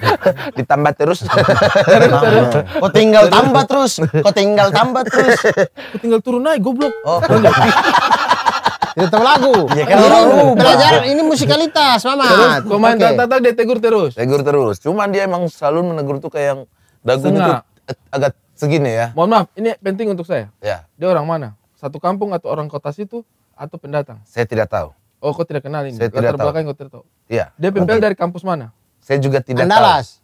Ditambah terus. Kok tinggal tambah terus. Kok tinggal tambah terus. Kok tinggal turun naik goblok. Oh. Tidak tahu lagu. Ya kan ini Belajar ini musikalitas, Mama. Terus main okay. tata dia tegur terus. Tegur terus. Cuman dia emang selalu menegur tuh kayak yang dagunya eh, agak segini ya. Mohon maaf, ini penting untuk saya. Ya. Dia orang mana? satu kampung atau orang kota situ atau pendatang? Saya tidak tahu. Oh, kau tidak kenal ini. Saya Latar tidak belakang kau tidak tahu. Iya. Dia PPL dari kampus mana? Saya juga tidak Andalas. tahu.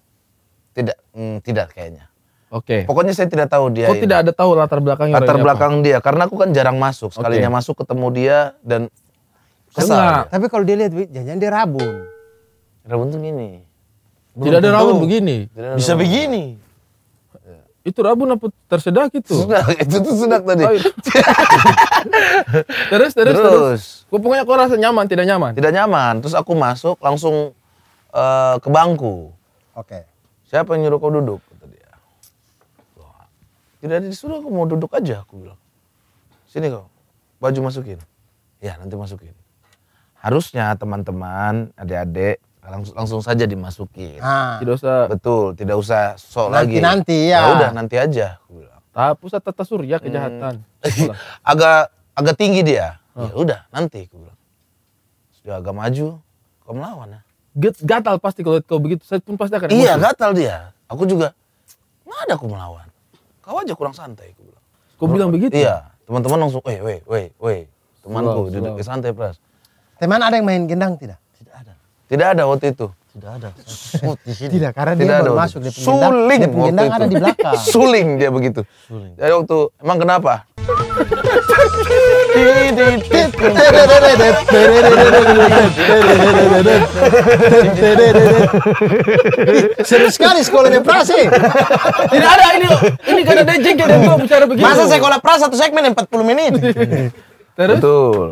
Tidak, mm, tidak kayaknya. Oke. Okay. Pokoknya saya tidak tahu dia. Kau tidak ada tahu latar belakangnya. Latar belakang apa? dia, karena aku kan jarang masuk. Sekalinya okay. masuk ketemu dia dan kesal. Ya. Tapi kalau dia lihat, jangan dia rabun. Rabun tuh gini. tidak ada rabun begini. Bisa begini itu rabu apa tersedak itu? sedak itu tuh sedak tadi. Oh, iya. terus, terus, terus. terus. pokoknya kok rasa nyaman, tidak nyaman. Tidak nyaman. Terus aku masuk langsung uh, ke bangku. Oke. Okay. Siapa yang nyuruh kau duduk? Kata dia. Tidak disuruh, aku mau duduk aja. Aku bilang. Sini kau, baju masukin. Ya nanti masukin. Harusnya teman-teman, adik-adik, langsung, langsung saja dimasuki, Ha. Ah. Tidak usah. Betul, tidak usah sok nanti, lagi. Nanti ya. Nah, udah nanti aja. Aku Tapi pusat tata surya hmm. kejahatan. Hmm. agak agak tinggi dia. Oh. Ya udah nanti aku bilang. Sudah agak maju, kau melawan ya. Gatal pasti kalau kau begitu, saya pun pasti akan iya, emosi. Iya gatal dia. Aku juga, nggak ada aku melawan. Kau aja kurang santai, aku bilang. Kau bilang begitu? Iya, teman-teman langsung, weh, weh, weh, weh. Temanku duduk santai Pras. Teman ada yang main gendang tidak? Tidak ada. Tidak ada waktu itu. Tidak ada. Di sini. Tidak, karena Tidak dia ada baru masuk. Dia Suling dia waktu itu. ada di belakang. Suling dia begitu. Suling. Jadi waktu, emang kenapa? Seru sekali sekolahnya Prase. Tidak ada ini ini karena dia jengkel dan gua bicara begini. Masa sekolah Prase satu segmen 40 menit. Terus? Betul.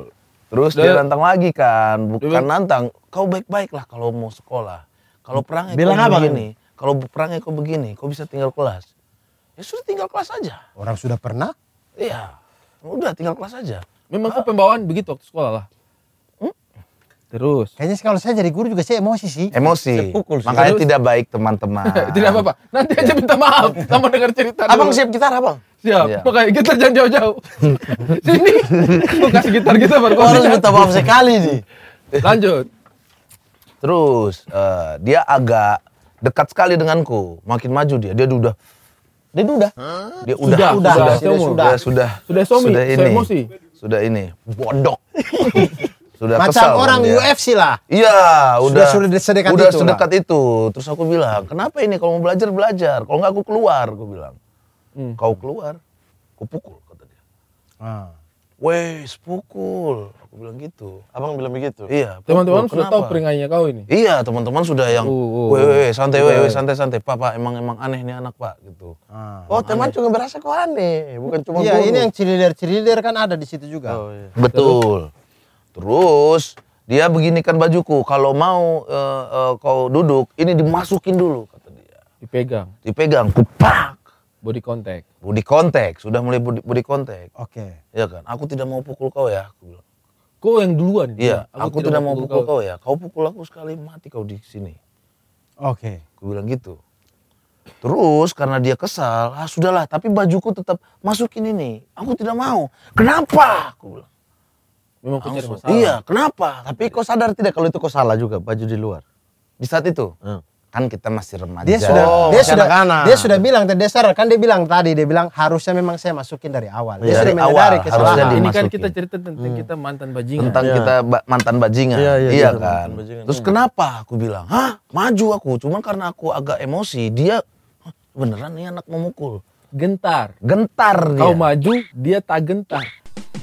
Terus dia nantang lagi kan, bukan nantang, kau baik baiklah kalau mau sekolah. Kalau hmm. perangnya Bilang apa begini, kan? kalau perangnya kau begini, kau bisa tinggal kelas. Ya sudah tinggal kelas aja. Orang sudah pernah? Iya. Udah tinggal kelas aja. Memang kau pembawaan begitu waktu sekolah lah. Hmm? Terus. Kayaknya sih kalau saya jadi guru juga saya emosi sih. Emosi. Saya pukul sih. Makanya Terus. tidak baik teman-teman. tidak apa-apa. Nanti aja minta maaf sama dengar cerita. Abang siap gitar abang? Siap. Ya. Makanya gitar jangan jauh-jauh. Sini. mau kasih gitar kita gitu, baru. Harus minta maaf sekali sih. Lanjut. Terus uh, dia agak dekat sekali denganku. Makin maju dia, dia udah dia udah dia udah sudah udah sudah sudah sudah sudah, sudah, sudah, sudah ini emosi. sudah ini bodok sudah macam kesal orang dia. UFC lah iya udah sudah, sudah sedekat udah itu sedekat lah. itu terus aku bilang kenapa ini kalau mau belajar belajar kalau nggak aku keluar aku bilang hmm. kau keluar aku pukul kata dia ah. wes pukul aku bilang gitu abang bilang begitu iya teman-teman sudah tahu peringannya kau ini iya teman-teman sudah yang uh, uh, wewe santai wewe uh. santai santai pak emang emang aneh nih anak pak gitu ah, oh teman aneh. juga berasa kok aneh bukan cuma iya ini yang cerider cerider kan ada di situ juga oh, iya. betul terus dia beginikan bajuku kalau mau uh, uh, kau duduk ini dimasukin dulu kata dia dipegang dipegang kupak Body contact. Body contact, sudah mulai body, body contact. Oke. Okay. Iya kan? Aku tidak mau pukul kau ya, aku bilang. Kau yang duluan. Iya. Ya, aku, aku tidak mau pukul kau. kau ya. Kau pukul aku sekali mati kau di sini. Oke. Okay. Kau bilang gitu. Terus karena dia kesal, ah sudahlah. Tapi bajuku tetap masukin ini. Aku tidak mau. Kenapa? Aku bilang. Memang masalah. Iya. Kenapa? Tapi kau sadar tidak kalau itu kau salah juga baju di luar. Di saat itu. Hmm kan kita masih remaja. Dia sudah oh, dia sudah anak. dia sudah bilang tadi dasar kan dia bilang tadi dia bilang harusnya memang saya masukin dari awal. Dia ya, sudah dari awal, kesalahan. Nah, ini kan kita cerita tentang hmm. kita mantan bajingan. Tentang ya. kita ba mantan bajingan. Ya, ya, iya, iya, iya, iya kan. Bajingan. Terus kenapa aku bilang, "Hah, maju aku." Cuma karena aku agak emosi, dia beneran nih anak memukul. Gentar. Gentar dia. Kau maju, dia tak gentar.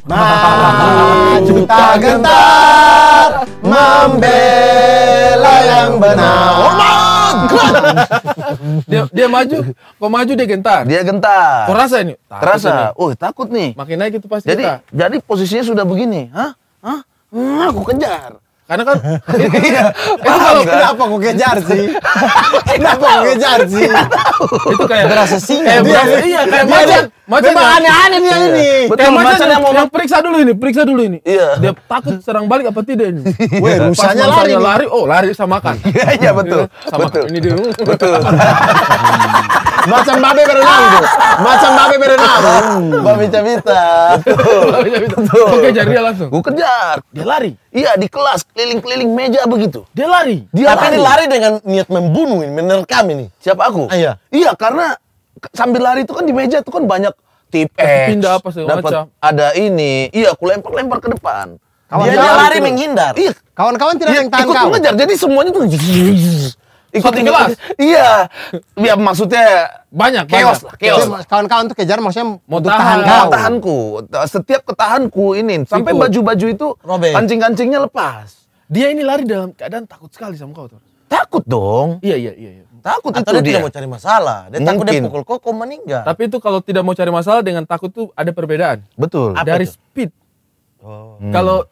Maju tak gentar membela yang benar. Hormat! Oh dia dia maju, kok maju dia gentar. Dia gentar. Kok rasa ini? Takut Terasa. Ini. Uh, takut nih. Makin naik itu pasti. Jadi kita. jadi posisinya sudah begini, hah? Hah? Hmm, aku kejar. Karena kan iya, itu kalau kenapa gue kejar sih? kenapa gue kejar sih? itu kayak berasa singa. Eh, iya, iya. kayak macan. Macan memang aneh-aneh dia ini. Betul, macan, yang mau yang periksa dulu ini, periksa dulu ini. Iya. Dia takut serang balik apa tidak ini. Iya. Weh, rusanya lari. lari, oh lari sama makan. Iya, iya, betul. Sama betul. ini dulu. Betul. Macam babe berenang tuh. Macam babe berenang. Hmm. Babe cabita. Babe cabita. Oke, kejar dia langsung. Gue kejar. Dia lari. Iya, di kelas keliling-keliling meja begitu. Dia lari. Dia Tapi lari. ini lari dengan niat membunuh ini, menerkam ini. Siapa aku? Ah, iya. Iya, karena sambil lari itu kan di meja itu kan banyak tip eh, pindah apa sih dapat ada ini. Iya, aku lempar-lempar ke depan. Kawan dia, dia lari itu. menghindar. Iya. Kawan-kawan tidak iya, yang tahan ikut mengejar. Jadi semuanya tuh ikut di kelas. Iya. Ya maksudnya banyak chaos lah, chaos. Kawan-kawan tuh kejar maksudnya mau tahan, tahan kau. Tahanku. Setiap ketahanku ini sampai baju-baju itu kancing-kancingnya lepas. Dia ini lari dalam keadaan takut sekali sama kau tuh. Takut dong. Iya iya iya. iya. Takut Atau itu dia, dia tidak mau cari masalah. Dia Mungkin. takut dia pukul koko meninggal. Tapi itu kalau tidak mau cari masalah dengan takut tuh ada perbedaan. Betul. Apa Dari itu? speed. Oh. Hmm. Kalau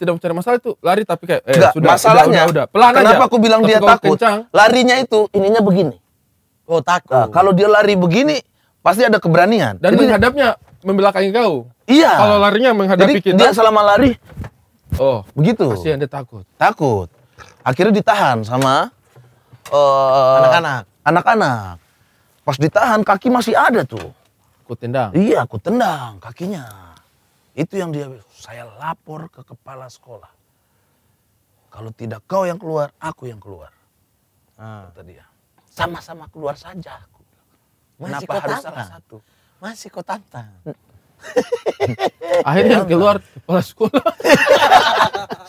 tidak mau cari masalah itu lari tapi kayak eh, Nggak, sudah masalahnya sudah, udah, sudah. pelan kenapa aja. aku bilang tapi dia takut kencang, larinya itu ininya begini oh takut nah, kalau dia lari begini pasti ada keberanian dan Jadi, menghadapnya membelakangi kau iya kalau larinya menghadapi Jadi, kita dia selama lari Oh, begitu. Pasti Anda takut. Takut. Akhirnya ditahan sama eh, anak-anak. Uh, anak-anak. Pas ditahan kaki masih ada tuh. Aku tendang. Iya, aku tendang kakinya. Itu yang dia saya lapor ke kepala sekolah. Kalau tidak kau yang keluar, aku yang keluar. Ah. Kata dia. Sama-sama keluar saja aku. Masih Kenapa harus tantang. salah satu? Masih kau tantang. Akhirnya iya, keluar kepala sekolah.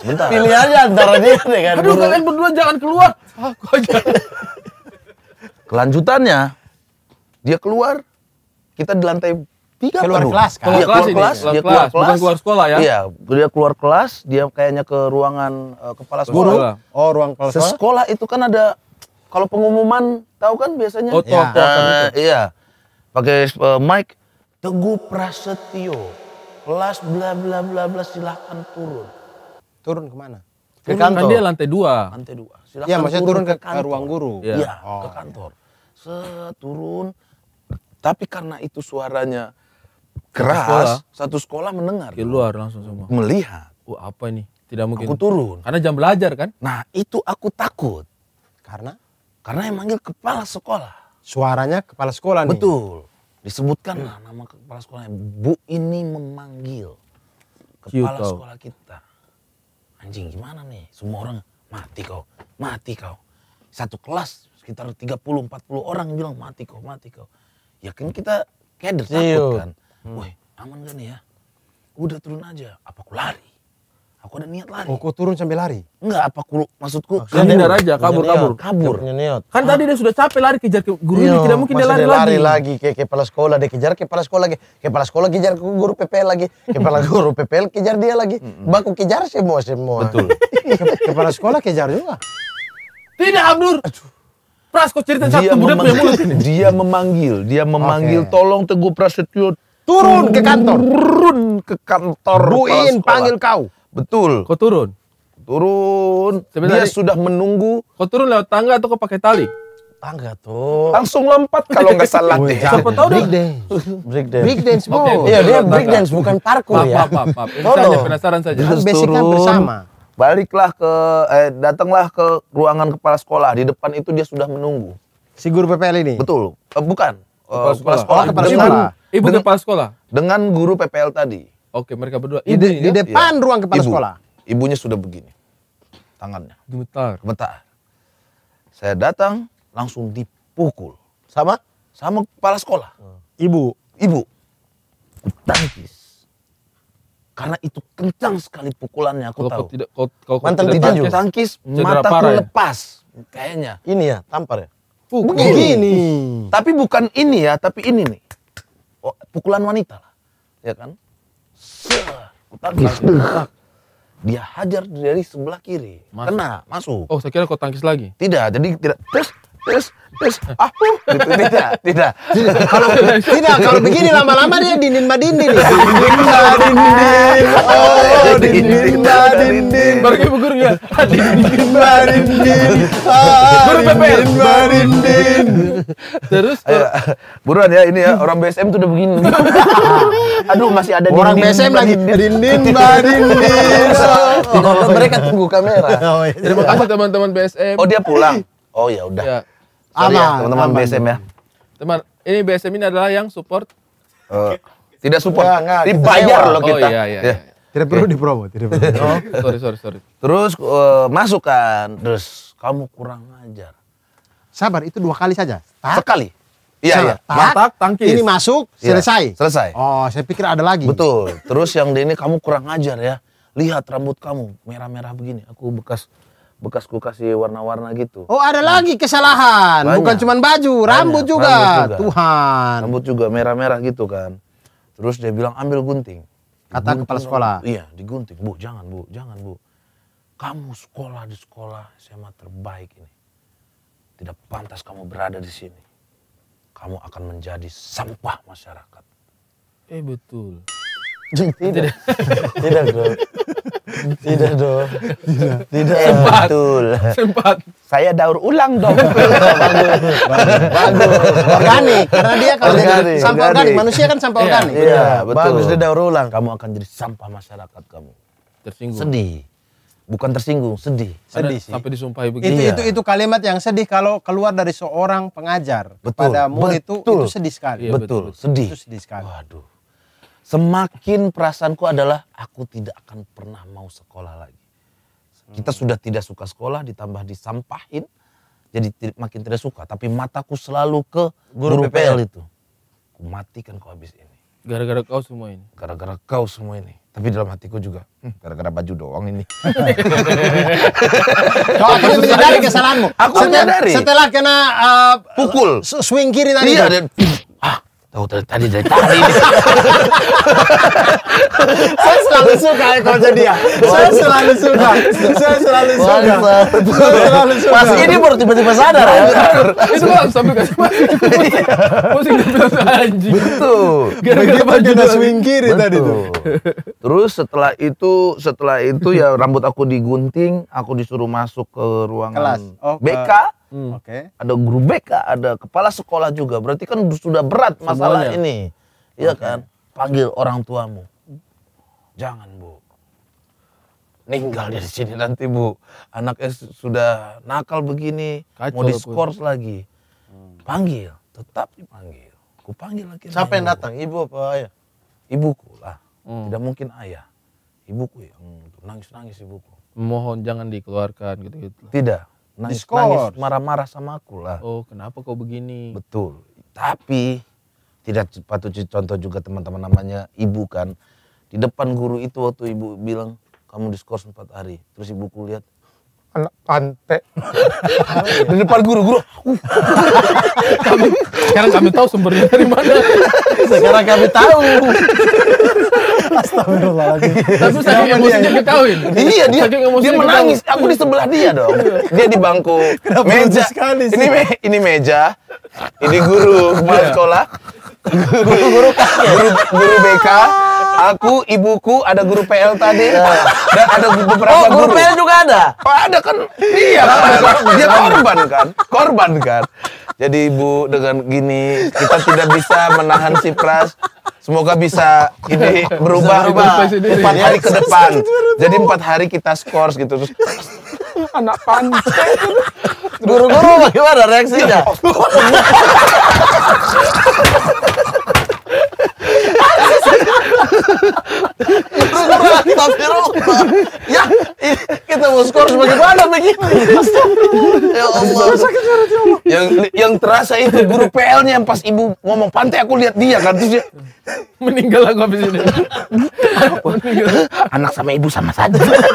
Sebentar. Pilihannya antara dia kan Aduh, guru. kalian berdua jangan keluar. Aku ah, aja. Kelanjutannya dia keluar kita di lantai tiga keluar kan? kelas kan? Keluar, dia kelas, keluar kelas, kelas, dia keluar kelas, bukan keluar sekolah ya? Iya, dia keluar kelas, dia kayaknya ke ruangan uh, kepala sekolah. Guru. Oh, ruang kepala sekolah. Sekolah itu kan ada kalau pengumuman tahu kan biasanya. Oh, ya. uh, iya. Pakai uh, mic Teguh Prasetyo, kelas bla bla bla bla silahkan turun. Turun kemana? Ke turun Kan dia lantai dua. Lantai dua. Silahkan ya, maksudnya turun, turun ke, ke, kantor. ke ruang guru. Iya, ya, oh, ke iya. kantor. Ya. Seturun. Tapi karena itu suaranya keras, sekolah. satu sekolah mendengar. Keluar langsung semua. Melihat. Oh apa ini? Tidak mungkin. Aku turun. Karena jam belajar kan? Nah, itu aku takut. Karena? Karena yang manggil kepala sekolah. Suaranya kepala sekolah nih. Betul disebutkan lah nama kepala sekolahnya. Bu ini memanggil kepala sekolah kita. Anjing gimana nih? Semua orang mati kau, mati kau. Satu kelas sekitar 30-40 orang bilang mati kau, mati kau. Ya kan kita keder takut iya. kan. Hmm. Woi aman kan ya? Udah turun aja, apa aku lari? Aku ada niat lari. Oh, turun sambil lari? Enggak, apa ku maksudku? Kan dia raja aja, kabur, kabur. Kabur. Niat. Kan tadi dia sudah capek lari kejar ke guru ini, tidak mungkin dia lari, dia lari lagi. lagi ke kepala sekolah, dia kejar ke kepala sekolah lagi, kepala sekolah kejar ke guru PPL lagi, kepala guru PPL kejar dia lagi. Baku kejar semua semua. Betul. kepala sekolah kejar juga. Tidak, Abdur. Pras, kau cerita dia punya mulut ini. Dia memanggil, dia memanggil, okay. tolong Teguh Prasetyo turun ke kantor. Turun ke kantor. Buin panggil kau. Betul. Kau turun. Turun. Sebenarnya dia tadi, sudah menunggu. Kau turun lewat tangga atau kau pakai tali? Tangga tuh. Langsung lompat kalau nggak salah deh. Siapa tahu break Dance. Break dance. Break dance. Bro. iya, dia break dance bukan parkour ya. Pap, pap, pap. saja penasaran saja. Terus Basic kan bersama. Baliklah ke eh datanglah ke ruangan kepala sekolah. Di depan itu dia sudah menunggu. Si guru PPL ini. Betul. Eh, bukan. Kepala sekolah. Kepala sekolah. Oh, kepala sekolah. Ibu, ibu kepala sekolah. Dengan guru PPL tadi. Oke, mereka berdua. Ibu, di, di ya? depan ya. ruang kepala Ibu. sekolah. Ibunya sudah begini. Tangannya. Gemetar. Gemetar. Saya datang langsung dipukul. Sama sama kepala sekolah. Hmm. Ibu, ibu. tangis. Karena itu kencang sekali pukulannya aku kalo tahu. tidak, kau, kau, Mantan tidak tangkis, tangkis mata ya? terlepas. lepas. Kayaknya. Ini ya, tampar ya. Pukul. Begini. Hmm. Tapi bukan ini ya, tapi ini nih. Oh, pukulan wanita lah. Ya kan? tangkis Dia hajar dari sebelah kiri. Masuk. Kena, masuk. Oh, saya kira kau tangkis lagi. Tidak, jadi tidak. Terus terus terus ah uh, tidak tidak kalau tidak kalau begini lama-lama dia dinding mbak dinding dinding dinding oh dinding mbak dinding baru kayak ya dinding mbak dinding baru PPR mbak dinding terus buruan ya ini ya orang BSM tuh udah begini aduh masih ada orang BSM lagi dinding mbak dinding mereka tunggu kamera oh, iya. terima kasih teman-teman BSM oh dia pulang Oh yaudah. ya udah. Ya. Sorry ya, aman, ya, teman-teman BSM ya. Teman, ini BSM ini adalah yang support uh, tidak support, enggak, enggak, dibayar loh kita. Oh, iya, iya, yeah. Iya. Tidak perlu okay. dipromo, tidak perlu. oh, sorry, sorry, sorry. Terus uh, masukan, terus kamu kurang ajar. Sabar, itu dua kali saja. Tak? Sekali. Iya, iya. Tak, Matak, tangkis. Ini masuk, iya, selesai. Ya, selesai. Oh, saya pikir ada lagi. Betul. Terus yang ini kamu kurang ajar ya. Lihat rambut kamu merah-merah begini. Aku bekas bekas kasih warna-warna gitu. Oh ada nah, lagi kesalahan, banyak. bukan cuma baju, rambut, banyak, juga. rambut juga, Tuhan. Rambut juga merah-merah gitu kan. Terus dia bilang ambil gunting. Kata gunting, kepala sekolah. Iya digunting, bu jangan bu, jangan bu. Kamu sekolah di sekolah SMA terbaik ini. Tidak pantas kamu berada di sini. Kamu akan menjadi sampah masyarakat. Eh betul. Tidak. Tidak dong. Tidak dong. Tidak. Tidak. Sempat. Betul. Sempat. Saya daur ulang dong. bagus. Bagus. Organik. Karena dia kalau organik. sampah organik. organik. Manusia kan sampah iya, organik. Iya, betul. Bagus dia daur ulang. Kamu akan jadi sampah masyarakat kamu. Tersinggung. Sedih. Bukan tersinggung, sedih. Sedih sih. Sampai disumpahi begitu. Itu, iya. itu, itu kalimat yang sedih kalau keluar dari seorang pengajar. Betul. Kepadamu betul. itu, itu sedih sekali. Iya, betul. betul. Sedih. Itu sedih sekali. Waduh Semakin perasaanku adalah aku tidak akan pernah mau sekolah lagi. Kita sudah tidak suka sekolah ditambah disampahin jadi makin tidak suka. Tapi mataku selalu ke guru, guru PPL, itu. Aku matikan kau habis ini. Gara-gara kau semua ini. Gara-gara kau semua ini. Tapi dalam hatiku juga hmm, gara-gara baju doang ini. kau akhirnya menyadari kesalahanmu. Aku setelah, menyadari. Setelah kena uh, pukul swing kiri tadi. Iya, Tahu oh, dari tadi dari tadi. saya selalu suka konsep dia. Ya. Saya selalu suka. Saya selalu suka. Saya selalu suka. Pas ini baru tiba-tiba sadar. ya. Itu gua sampai kasih Pusing anjing. Betul. Gara-gara baju swing kiri tadi tuh. Terus setelah itu setelah itu ya rambut aku digunting, aku disuruh masuk ke ruangan Kelas. Oh, BK Hmm. Oke. Okay. Ada guru BK, ada kepala sekolah juga. Berarti kan sudah berat masalah Semuanya. ini. Iya okay. kan? Panggil orang tuamu. Jangan, Bu. Ninggal dari sini nanti, Bu. Anaknya sudah nakal begini, Kacau mau diskors aku. lagi. Hmm. Panggil, tetap dipanggil. Ku panggil lagi. Siapa yang datang? Ibu apa ayah? Ibuku lah. Hmm. Tidak mungkin ayah. Ibuku ya, nangis-nangis ibuku. Mohon jangan dikeluarkan gitu-gitu. Tidak nangis nangis marah-marah sama aku lah. Oh kenapa kau begini? Betul. Tapi tidak patut contoh juga teman-teman namanya ibu kan. Di depan guru itu waktu ibu bilang kamu diskors empat hari. Terus ibuku lihat anak pantai di depan guru-guru uh. kami, sekarang kami tahu sumbernya dari mana sekarang kami tahu Astagfirullahaladzim tapi saya emosinya dikawin iya dia dia menangis ketahuin. aku di sebelah dia dong iya. dia di bangku Kenapa meja sekali sih? ini me, ini meja ini guru kepala iya. sekolah guru guru guru, guru BK aku, ibuku, ada guru PL tadi, iya. dan ada beberapa oh, guru. guru PL juga ada? Oh, ada kan, Iya, kan, dia korban kan, korban kan. Jadi ibu dengan gini, kita tidak bisa menahan si Pras. Semoga bisa ini berubah gitu. empat hari ke depan. Jadi empat hari kita skors gitu terus anak pantai. Guru-guru bagaimana reaksinya? Ya Ya, kita mau skor sebagaimana begitu. Ya, ya Allah. Yang yang terasa itu guru PL-nya yang pas ibu ngomong pantai aku lihat dia kan terus dia meninggal aku habis ini. Anak sama ibu sama saja.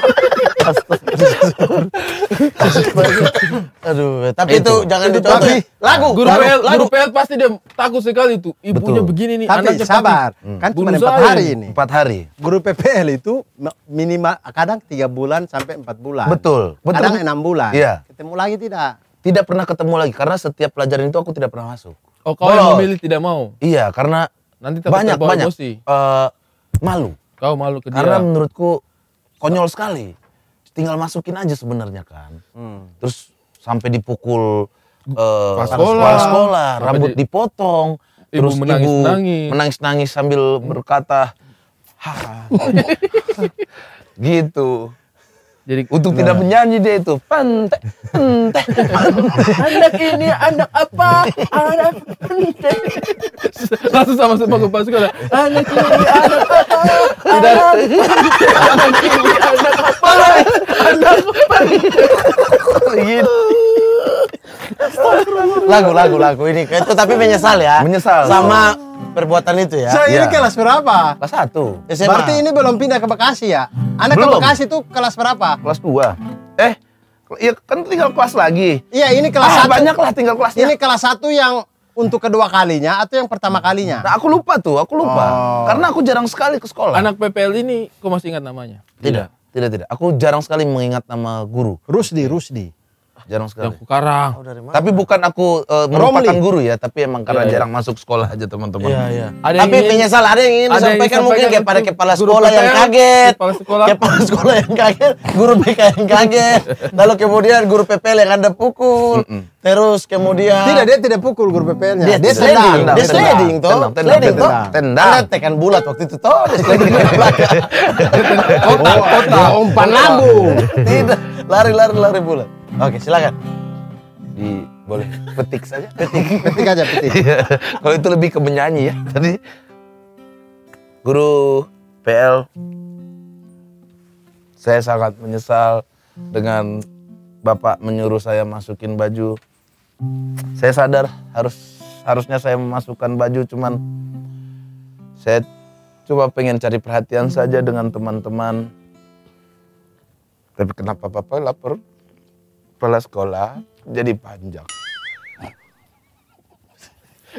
tapi itu, itu jangan tapi Lagu, guru lagu, PL, lagu. guru PL pasti dia takut sekali itu. Ibunya Betul. begini nih, Tapi, anaknya sabar. Hmm. Kan cuma empat hari ini. Empat hari. Guru PPL itu minimal kadang tiga bulan sampai empat bulan. Betul. Betul. Kadang enam bulan. Iya. Ketemu lagi tidak? Tidak pernah ketemu lagi karena setiap pelajaran itu aku tidak pernah masuk. Oh, kau yang memilih tidak mau? Iya, karena nanti banyak banyak uh, malu. Kau malu ke dia. Karena menurutku konyol sekali. Tinggal masukin aja sebenarnya kan. Hmm. Terus sampai dipukul uh, eh, pas sekolah, pas sekolah rambut di, dipotong, ibu terus menangis, ibu nangis. menangis nangis sambil berkata, haha, gitu. Jadi untuk nah. tidak menyanyi dia itu pantai, pantai, anak ini anak apa? Anak pantai. Langsung sama semua ke lah Anak ini anak apa? Tidak. Anak ini anak apa? Anak pantai. Gitu lagu lagu lagu ini itu tapi menyesal ya menyesal sama perbuatan itu ya so, ini iya. kelas berapa kelas satu SMA. berarti ini belum pindah ke Bekasi ya anda ke Bekasi itu kelas berapa kelas dua eh ya kan tinggal kelas lagi. Iya ini kelas ah, satu. Banyak lah tinggal kelasnya. Ini kelas satu yang untuk kedua kalinya atau yang pertama kalinya? Nah, aku lupa tuh, aku lupa. Oh. Karena aku jarang sekali ke sekolah. Anak PPL ini, kok masih ingat namanya? Tidak, tidak, tidak. Aku jarang sekali mengingat nama guru. Rusdi, Rusdi jarang sekali. Aku Karang. Oh, dari mana? Tapi bukan aku uh, merupakan Romli. guru ya, tapi emang karena yeah, iya. jarang masuk sekolah aja teman-teman. Iya, iya. tapi ingin, menyesal ada yang ingin ada disampaikan yang mungkin kepada kepala sekolah yang kaget. Kepala sekolah. Kepala sekolah yang kaget, guru BK yang kaget. Lalu kemudian guru PPL yang Anda pukul. Mm -mm. Terus kemudian Tidak, dia tidak pukul guru PPL-nya. Dia, dia sliding, dia sliding toh. Sliding toh. Tendang. Anda tekan bulat waktu itu toh, dia Kotak, Umpan lambung. Tidak, lari-lari lari bulat. Oke, silakan. Di boleh petik saja. Petik, petik aja petik. Iya. Kalau itu lebih ke menyanyi ya. Tadi guru PL saya sangat menyesal dengan Bapak menyuruh saya masukin baju. Saya sadar harus harusnya saya memasukkan baju cuman saya coba pengen cari perhatian saja dengan teman-teman. Tapi kenapa Bapak lapor? kepala sekolah jadi panjang.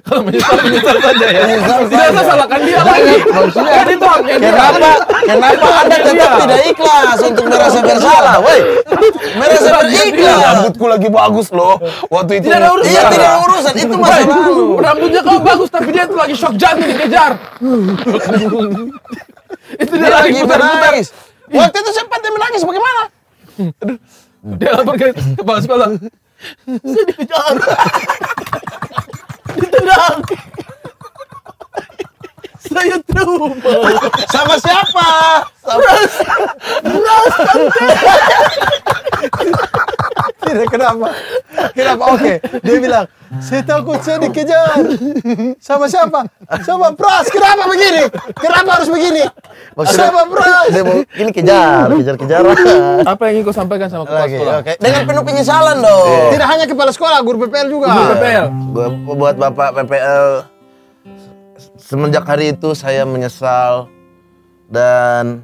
Kalau menyesal menyesal saja ya. tidak usah salahkan dia lagi. Jadi itu haknya dia. Kenapa? Kenapa Anda tetap tidak ikhlas untuk merasa bersalah? Woi, merasa ikhlas. Rambutku lagi bagus loh. Waktu itu. Tidak ada iya, urusan. Iya, tidak ada urusan. Itu masa lalu. Rambutnya kau bagus, tapi dia itu lagi shock jantung dikejar. itu dia, lagi putar-putar. Waktu itu sempat dia menangis bagaimana? Dia lapor ke kepala sekolah. Saya dikejar. Ditendang. Saya trauma. Sama siapa? Sama Ras Tidak kenapa? Kenapa? Oke, okay. dia bilang, saya takut saya dikejar. Sama siapa? Sama Pras. Kenapa begini? Kenapa harus begini? Maksudnya, sama Pras. Dia mau ini kejar, kejar kejar. Apa yang ingin kau sampaikan sama kepala okay, sekolah? Okay. Dengan penuh penyesalan dong. Yeah. Tidak hanya kepala sekolah, guru PPL juga. Guru PPL. Buat bapak PPL semenjak hari itu saya menyesal dan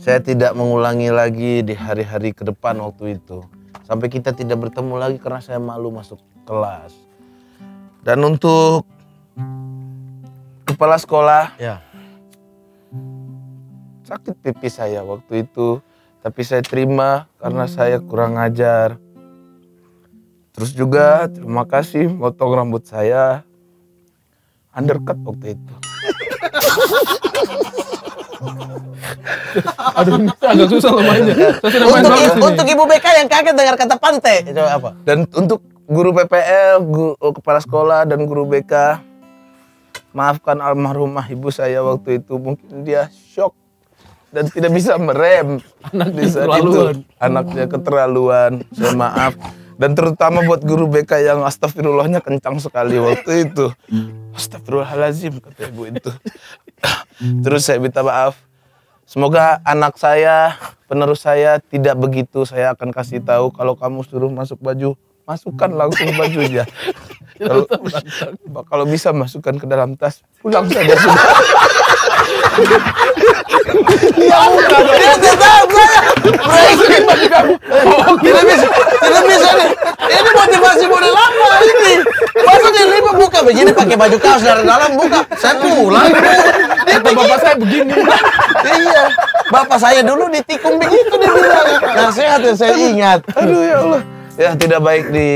saya tidak mengulangi lagi di hari-hari ke depan waktu itu. Sampai kita tidak bertemu lagi karena saya malu masuk kelas. Dan untuk kepala sekolah, ya. sakit pipi saya waktu itu. Tapi saya terima karena saya kurang ajar. Terus juga terima kasih motong rambut saya undercut waktu itu. Aduh, agak susah loh mainnya. Untuk, ini. untuk Ibu BK yang kaget dengar kata pantai, coba apa? Dan untuk guru PPL, guru, oh, kepala sekolah dan guru BK, maafkan almarhumah ibu saya waktu itu. Mungkin dia shock dan tidak bisa merem anaknya keterlaluan. Anaknya keterlaluan. Saya maaf. Dan terutama buat guru BK yang astagfirullahnya kencang sekali waktu itu. Hmm. Astagfirullahalazim kata ibu itu. Terus saya minta maaf. Semoga anak saya, penerus saya tidak begitu. Saya akan kasih tahu kalau kamu suruh masuk baju, masukkan langsung bajunya. kalau, kalau bisa masukkan ke dalam tas, pulang saja sudah. Iya bukan. Ya, ini tidak tahu saya. Saya sering bagi kamu. Tidak bisa, tidak bisa nih. Ini motivasi model apa ini? Masa dia lima buka begini pakai baju kaos dari dalam buka. Saya pulang. Kata bapak saya begini. Iya. Bapak saya dulu ditikung begitu dia bilang. Nasihat yang saya ingat. Aduh ya Allah ya tidak baik di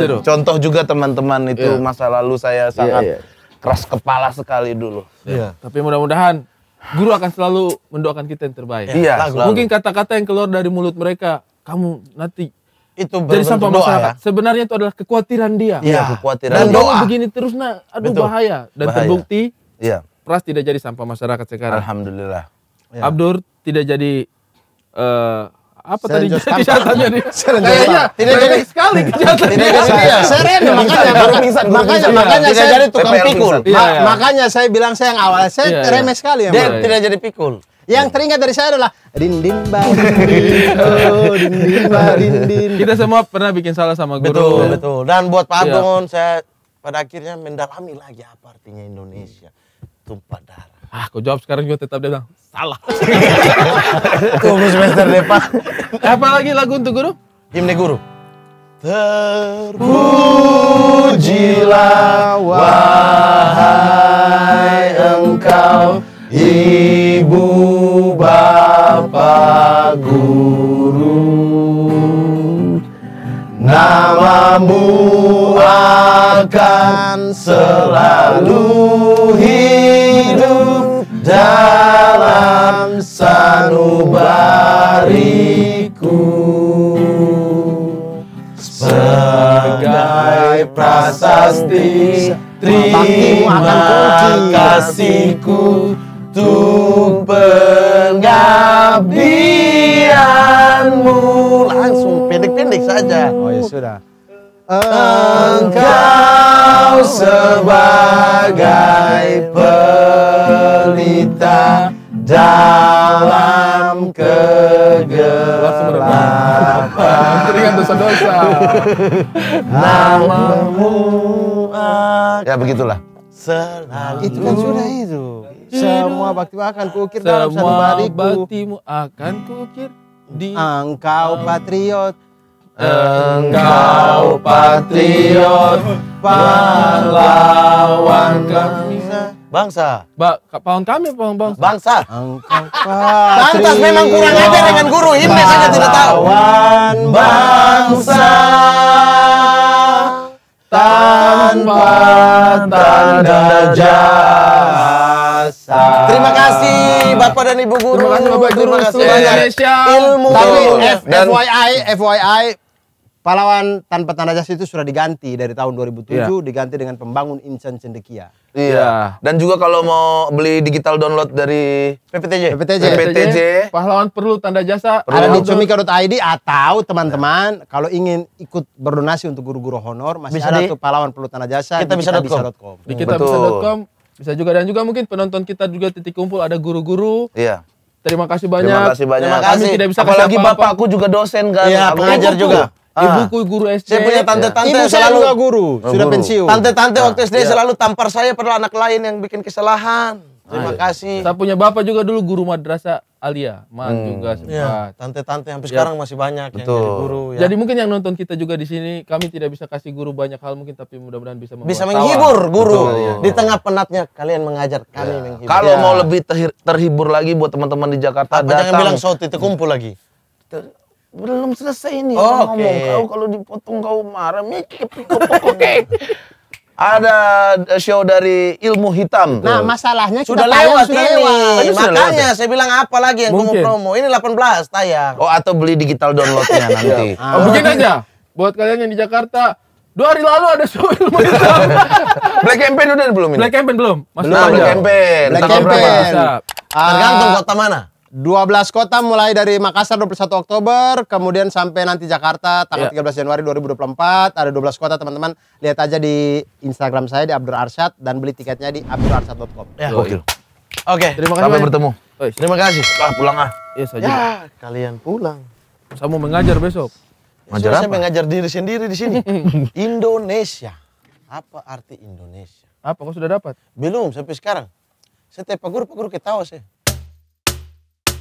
Tidur. contoh juga teman-teman itu yeah. masa lalu saya iya, sangat yeah, yeah. keras kepala sekali dulu. Yeah. Yeah. Tapi mudah-mudahan guru akan selalu mendoakan kita yang terbaik. Iya, iya. Selalu. Mungkin kata-kata yang keluar dari mulut mereka, kamu nanti itu jadi sampah masyarakat. Ya? Sebenarnya itu adalah kekhawatiran dia. Iya, iya. kekhawatiran. Dan doa begini terus nah, aduh Betul. bahaya dan bahaya. terbukti. Iya. Pras tidak jadi sampah masyarakat sekarang. Alhamdulillah. Ya. Abdur tidak jadi uh, apa tadi kejahatannya nih? Kayaknya tidak jadi sekali kejahatannya. Tidak jadi ya. random makanya baru pingsan. Makanya makanya saya jadi tukang pikul. Iya, iya. Makanya saya bilang saya yang awal saya iya, remeh sekali ya. Tidak jadi pikul. Yang teringat dari saya adalah din ba din oh dindin ba din. Kita semua pernah bikin salah sama guru. Betul, ya. betul. Dan buat Pak Agung saya pada akhirnya mendalami lagi apa artinya Indonesia tumpah darah. Ah, aku jawab sekarang juga tetap dia bilang salah. Tunggu semester depan. Apalagi lagu untuk guru? Himne guru. Terpujilah wahai engkau ibu bapa guru Namamu akan selalu hidup dalam sanubariku sebagai prasasti terima kasihku tuh pengabdianmu langsung pendek-pendek saja oh ya sudah Engkau sebagai pelita dalam kegelapan. dosa-dosa. Namamu Ya begitulah. Selalu. Itu kan sudah itu. Semua baktimu akan kukir dalam satu bariku. Semua baktimu akan kukir di engkau patriot Engkau patriot pahlawan kami bangsa. Ba pahlawan kami pahlawan bangsa. Bangsa. Tantas Pantas memang kurang ajar dengan guru Himne saja tidak tahu. Pahlawan bangsa tanpa tanda jasa. Terima kasih Bapak dan Ibu guru. Terima kasih Bapak Guru Indonesia. Ilmu. Tapi F, FYI, FYI pahlawan tanpa tanda jasa itu sudah diganti dari tahun 2007 yeah. Iya. diganti dengan pembangun insan cendekia. Iya. Yeah. Dan juga kalau mau beli digital download dari PPTJ. PPTJ. PPTJ. Pahlawan perlu tanda jasa. Perlu. Ada di cumika.id atau iya. teman-teman yeah. kalau ingin ikut berdonasi untuk guru-guru honor masih bisa ada di, tuh pahlawan perlu tanda jasa kita bisa bisa.com. Di kita bisa juga dan juga mungkin penonton kita juga titik kumpul ada guru-guru. Iya. Yeah. Terima kasih banyak. Terima kasih banyak. Terima kasih. tidak bisa Apalagi apa -apa. bapakku juga dosen kan. Iya, pengajar juga. Ah. Ibuku guru SD. Saya punya tante-tante Ibu selalu juga guru, oh, sudah pensiun. Tante-tante nah, waktu SD iya. selalu tampar saya pernah anak lain yang bikin kesalahan. Terima ah, iya. kasih. Saya punya bapak juga dulu guru madrasah Alia, Man hmm. juga sempat. Ya, tante-tante yang ya. sekarang masih banyak Betul. yang jadi guru ya. Jadi mungkin yang nonton kita juga di sini kami tidak bisa kasih guru banyak hal mungkin tapi mudah-mudahan bisa bisa menghibur tawa. guru Betul, iya. di tengah penatnya kalian mengajar kami ya. menghibur. Kalau ya. mau lebih terhibur lagi buat teman-teman di Jakarta Apa datang. Jangan bilang soti terkumpul kumpul lagi belum selesai ini oh, okay. ngomong kau kalau dipotong kau marah mikir oke ada show dari ilmu hitam. Nah, masalahnya sudah lewat sudah ini. Lewat. Makanya lewat. saya bilang apa lagi yang kamu promo? Ini 18 tayang. Oh, atau beli digital downloadnya nanti. Iya. oh, oh, begini aja. Buat kalian yang di Jakarta, Dua hari lalu ada show ilmu hitam. Black Campaign udah belum ini? Black Campaign belum. Masih belum, nah, Black Campaign. Black Campaign. Tergantung kota mana? 12 kota mulai dari Makassar 21 Oktober, kemudian sampai nanti Jakarta tanggal yeah. Iya. 13 Januari 2024. Ada 12 kota teman-teman. Lihat aja di Instagram saya di Abdul Arsyad dan beli tiketnya di abdurarsyad.com. Ya. Oke. Okay. Terima kasih. Sampai bertemu. Oi. Terima kasih. Bah, pulang ah. Iya saja. Ya, kalian pulang. Saya mau mengajar besok. mengajar apa? Saya mengajar diri sendiri di sini. Indonesia. Apa arti Indonesia? Apa kau sudah dapat? Belum sampai sekarang. Saya guru guru ketawa saya.